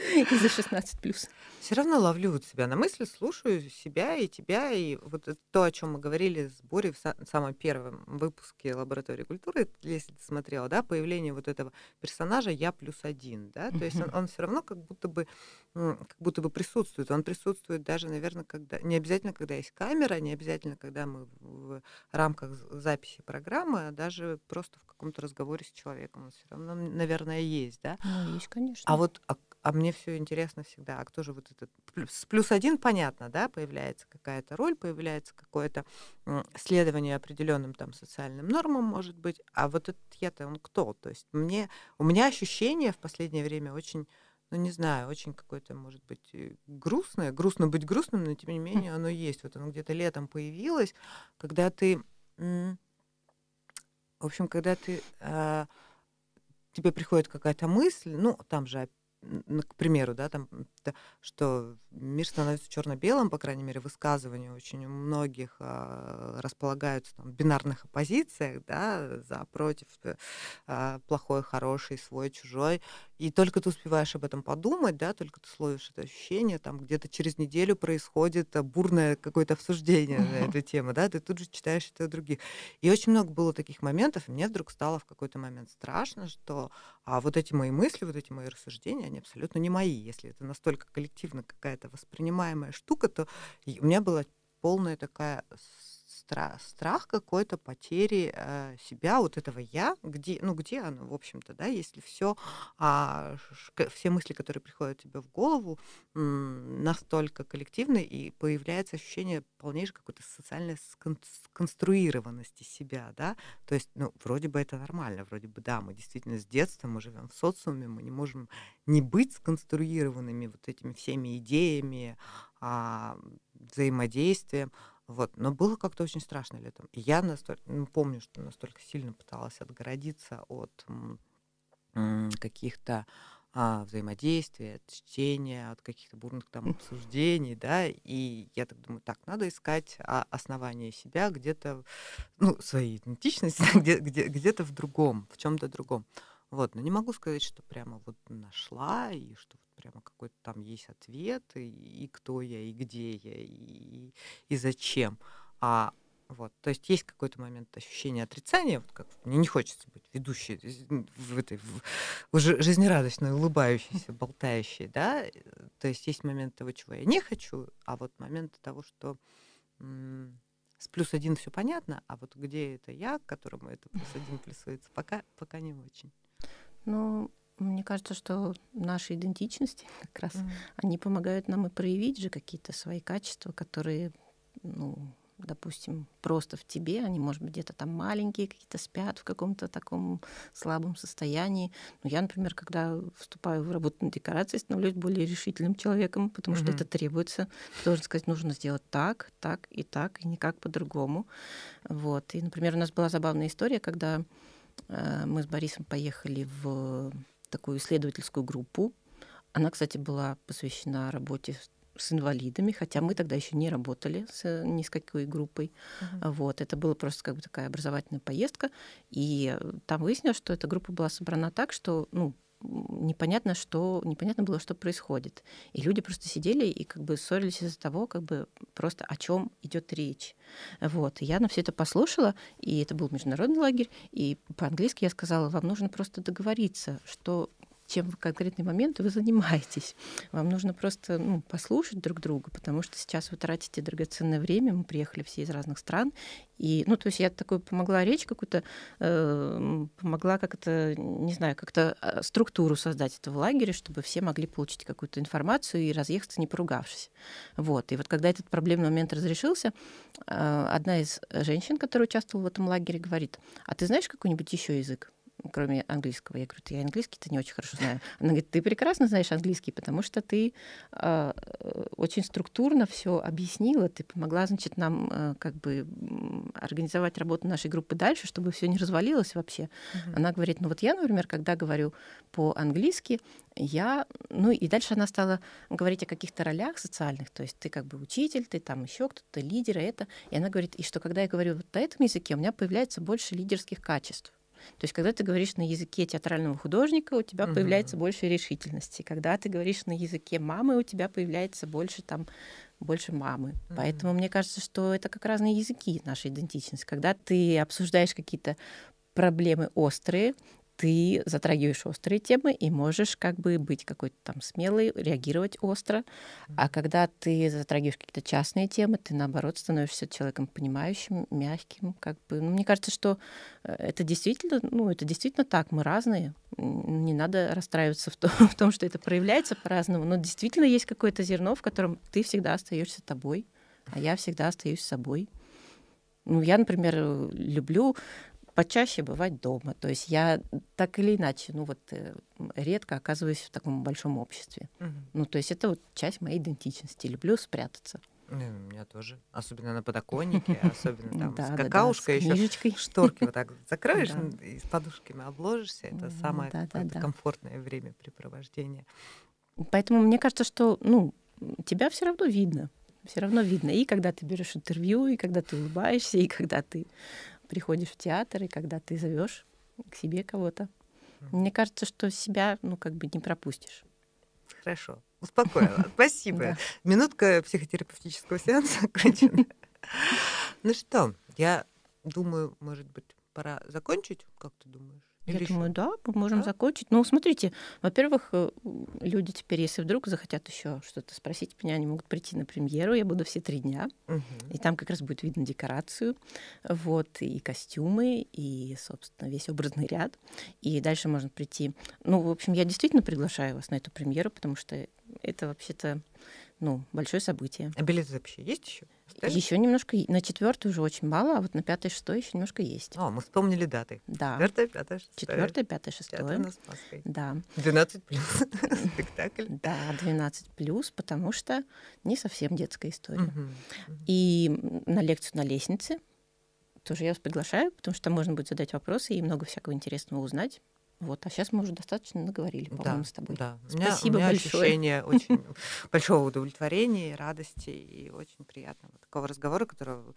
из-за 16 плюс. Все равно ловлю вот себя на мысли, слушаю себя и тебя. И вот то, о чем мы говорили с Борей в самом первом выпуске лаборатории культуры, если ты смотрела, да, появление вот этого персонажа я плюс один, да, то есть он, он все равно как будто бы как будто бы присутствует. Он присутствует даже, наверное, когда не обязательно, когда есть камера, не обязательно, когда мы в рамках записи программы, а даже просто в каком-то разговоре с человеком. Он все равно, наверное, есть, да? Ну, есть, конечно. А вот а а мне все интересно всегда, а кто же вот этот... С плюс один, понятно, да, появляется какая-то роль, появляется какое-то следование определенным там социальным нормам, может быть, а вот этот я-то, он кто? То есть мне, у меня ощущение в последнее время очень ну, не знаю, очень какое-то, может быть, э, грустное. Грустно быть грустным, но тем не хм. менее оно есть. Вот оно где-то летом появилось, когда ты... В общем, когда ты... А, тебе приходит какая-то мысль, ну, там же к примеру, да, там есть что мир становится черно-белым, по крайней мере, высказывания очень у многих э, располагаются там, в бинарных оппозициях, да, за, против, э, а, плохой, хороший, свой, чужой. И только ты успеваешь об этом подумать, да, только ты словишь это ощущение, там где-то через неделю происходит э, бурное какое-то обсуждение на эту тему, да, ты тут же читаешь это других. И очень много было таких моментов, и мне вдруг стало в какой-то момент страшно, что а вот эти мои мысли, вот эти мои рассуждения, они абсолютно не мои, если это настолько только коллективно какая-то воспринимаемая штука, то у меня была полная такая страх, страх какой-то потери э, себя, вот этого я, где, ну где оно, в общем-то, да, если все, а, все мысли, которые приходят тебе в голову, настолько коллективны, и появляется ощущение полнейшей какой-то социальной сконструированности себя, да, то есть, ну, вроде бы это нормально, вроде бы, да, мы действительно с детства, мы живем в социуме, мы не можем не быть сконструированными вот этими всеми идеями, а, взаимодействием, вот. Но было как-то очень страшно летом. И я настолько, ну, помню, что настолько сильно пыталась отгородиться от каких-то а, взаимодействия, от чтения, от каких-то бурных там обсуждений, да, и я так думаю, так, надо искать а, основание себя где-то, ну, своей идентичности, где, где-то в другом, в чем-то другом. Вот, но не могу сказать, что прямо вот нашла, и что прямо какой-то там есть ответ, и, и кто я, и где я, и, и зачем. А вот, то есть есть какой-то момент ощущения отрицания, вот как мне не хочется быть ведущей в этой в, жизнерадостной, улыбающейся, болтающей, да. То есть есть момент того, чего я не хочу, а вот момент того, что с плюс один все понятно, а вот где это я, к которому это плюс один плюсуется, пока, пока не очень. Ну, мне кажется, что наши идентичности как раз, mm. они помогают нам и проявить же какие-то свои качества, которые, ну, допустим, просто в тебе, они, может быть, где-то там маленькие, какие-то спят в каком-то таком слабом состоянии. Но ну, я, например, когда вступаю в работу над декорацией, становлюсь более решительным человеком, потому mm -hmm. что это требуется. Ты должен сказать, нужно сделать так, так и так, и никак по-другому. Вот. И, например, у нас была забавная история, когда э, мы с Борисом поехали в такую исследовательскую группу. Она, кстати, была посвящена работе с инвалидами, хотя мы тогда еще не работали с, ни с какой группой. Uh-huh. Вот, это была просто как бы такая образовательная поездка. И э, там выяснилось, что эта группа была собрана так, что ну, непонятно, что, непонятно было, что происходит. И люди просто сидели и как бы ссорились из-за того, как бы просто о чем идет речь. Вот. И я на все это послушала, и это был международный лагерь, и по-английски я сказала, вам нужно просто договориться, что чем в конкретный момент вы занимаетесь. Вам нужно просто ну, послушать друг друга, потому что сейчас вы тратите драгоценное время. Мы приехали все из разных стран. И, ну, то есть я такой помогла речь какую-то, э, помогла как-то, не знаю, как-то э, структуру создать этого лагеря, чтобы все могли получить какую-то информацию и разъехаться, не поругавшись. Вот. И вот когда этот проблемный момент разрешился, э, одна из женщин, которая участвовала в этом лагере, говорит, а ты знаешь какой-нибудь еще язык? кроме английского. Я говорю, я английский-то не очень хорошо знаю. Она говорит, ты прекрасно знаешь английский, потому что ты а, э, очень структурно все объяснила, ты помогла, значит, нам э, как бы организовать работу нашей группы дальше, чтобы все не развалилось вообще. Uh-huh. Она говорит, ну вот я, например, когда говорю по-английски, я, ну и дальше она стала говорить о каких-то ролях социальных, то есть ты как бы учитель, ты там еще кто-то, лидер, это. И она говорит, и что когда я говорю вот на этом языке, у меня появляется больше лидерских качеств. То есть, когда ты говоришь на языке театрального художника, у тебя угу. появляется больше решительности. Когда ты говоришь на языке мамы, у тебя появляется больше там больше мамы. Mm-hmm. Поэтому мне кажется, что это как разные языки нашей идентичности. Когда ты обсуждаешь какие-то проблемы острые, ты затрагиваешь острые темы и можешь как бы быть какой-то там смелый, реагировать остро. А когда ты затрагиваешь какие-то частные темы, ты наоборот становишься человеком понимающим, мягким, как бы. Ну, мне кажется, что э, это действительно, ну, это действительно так, мы разные. Не надо расстраиваться в, то, в том, что это проявляется по-разному, но действительно есть какое-то зерно, в котором ты всегда остаешься тобой, а я всегда остаюсь собой. Ну, я, например, э, люблю почаще бывать дома. То есть я так или иначе, ну вот э, редко оказываюсь в таком большом обществе. Угу. Ну то есть это вот часть моей идентичности. Люблю спрятаться. Ну, у меня тоже. Особенно на подоконнике, особенно там да, с какаушкой да, да, еще. Шторки вот так закроешь и с подушками обложишься. Это самое комфортное времяпрепровождение. Поэтому мне кажется, что ну, тебя все равно видно. Все равно видно. И когда ты берешь интервью, и когда ты улыбаешься, и когда ты приходишь в театр и когда ты зовешь к себе кого-то. Мне кажется, что себя, ну, как бы не пропустишь. Хорошо. Успокоила. Спасибо. Минутка психотерапевтического сеанса окончена. Ну что, я думаю, может быть, пора закончить, как ты думаешь? Я Или думаю, да, мы можем да? закончить. Ну, смотрите, во-первых, э, люди теперь, если вдруг захотят еще что-то спросить меня, они могут прийти на премьеру, я буду все три дня, угу. и там как раз будет видно декорацию, вот, и костюмы, и, собственно, весь образный ряд, и дальше можно прийти. Ну, в общем, я действительно приглашаю вас на эту премьеру, потому что это вообще-то, ну, большое событие. А билеты вообще есть еще? Поставили? Еще немножко, на четвертый уже очень мало, а вот на пятый, шестой еще немножко есть. О, а, мы вспомнили даты. Да. Четвертое, пятое, шестое. Четвертое, пятое, шестое. Пятое у нас Москвой. Да. Двенадцать плюс спектакль. Да, двенадцать плюс, потому что не совсем детская история. И на лекцию на лестнице тоже я вас приглашаю, потому что можно будет задать вопросы и много всякого интересного узнать. Вот, а сейчас мы уже достаточно наговорили, по-моему, да, с тобой. Да. Спасибо у меня, у меня большое. ощущение очень большого удовлетворения, радости и очень приятного такого разговора, которого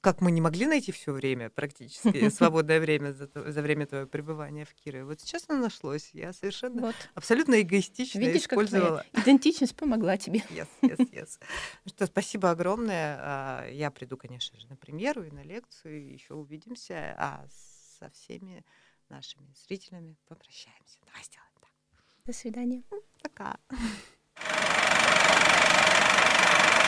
как мы не могли найти все время, практически свободное время за, за время твоего пребывания в Кире. Вот сейчас оно нашлось. Я совершенно вот. абсолютно эгоистично Видишь, использовала. Как идентичность помогла тебе. Yes, yes, yes. Ну что, спасибо огромное. А, я приду, конечно же, на премьеру и на лекцию. Еще увидимся. А со всеми нашими зрителями попрощаемся. Давай сделаем так. До свидания. Пока.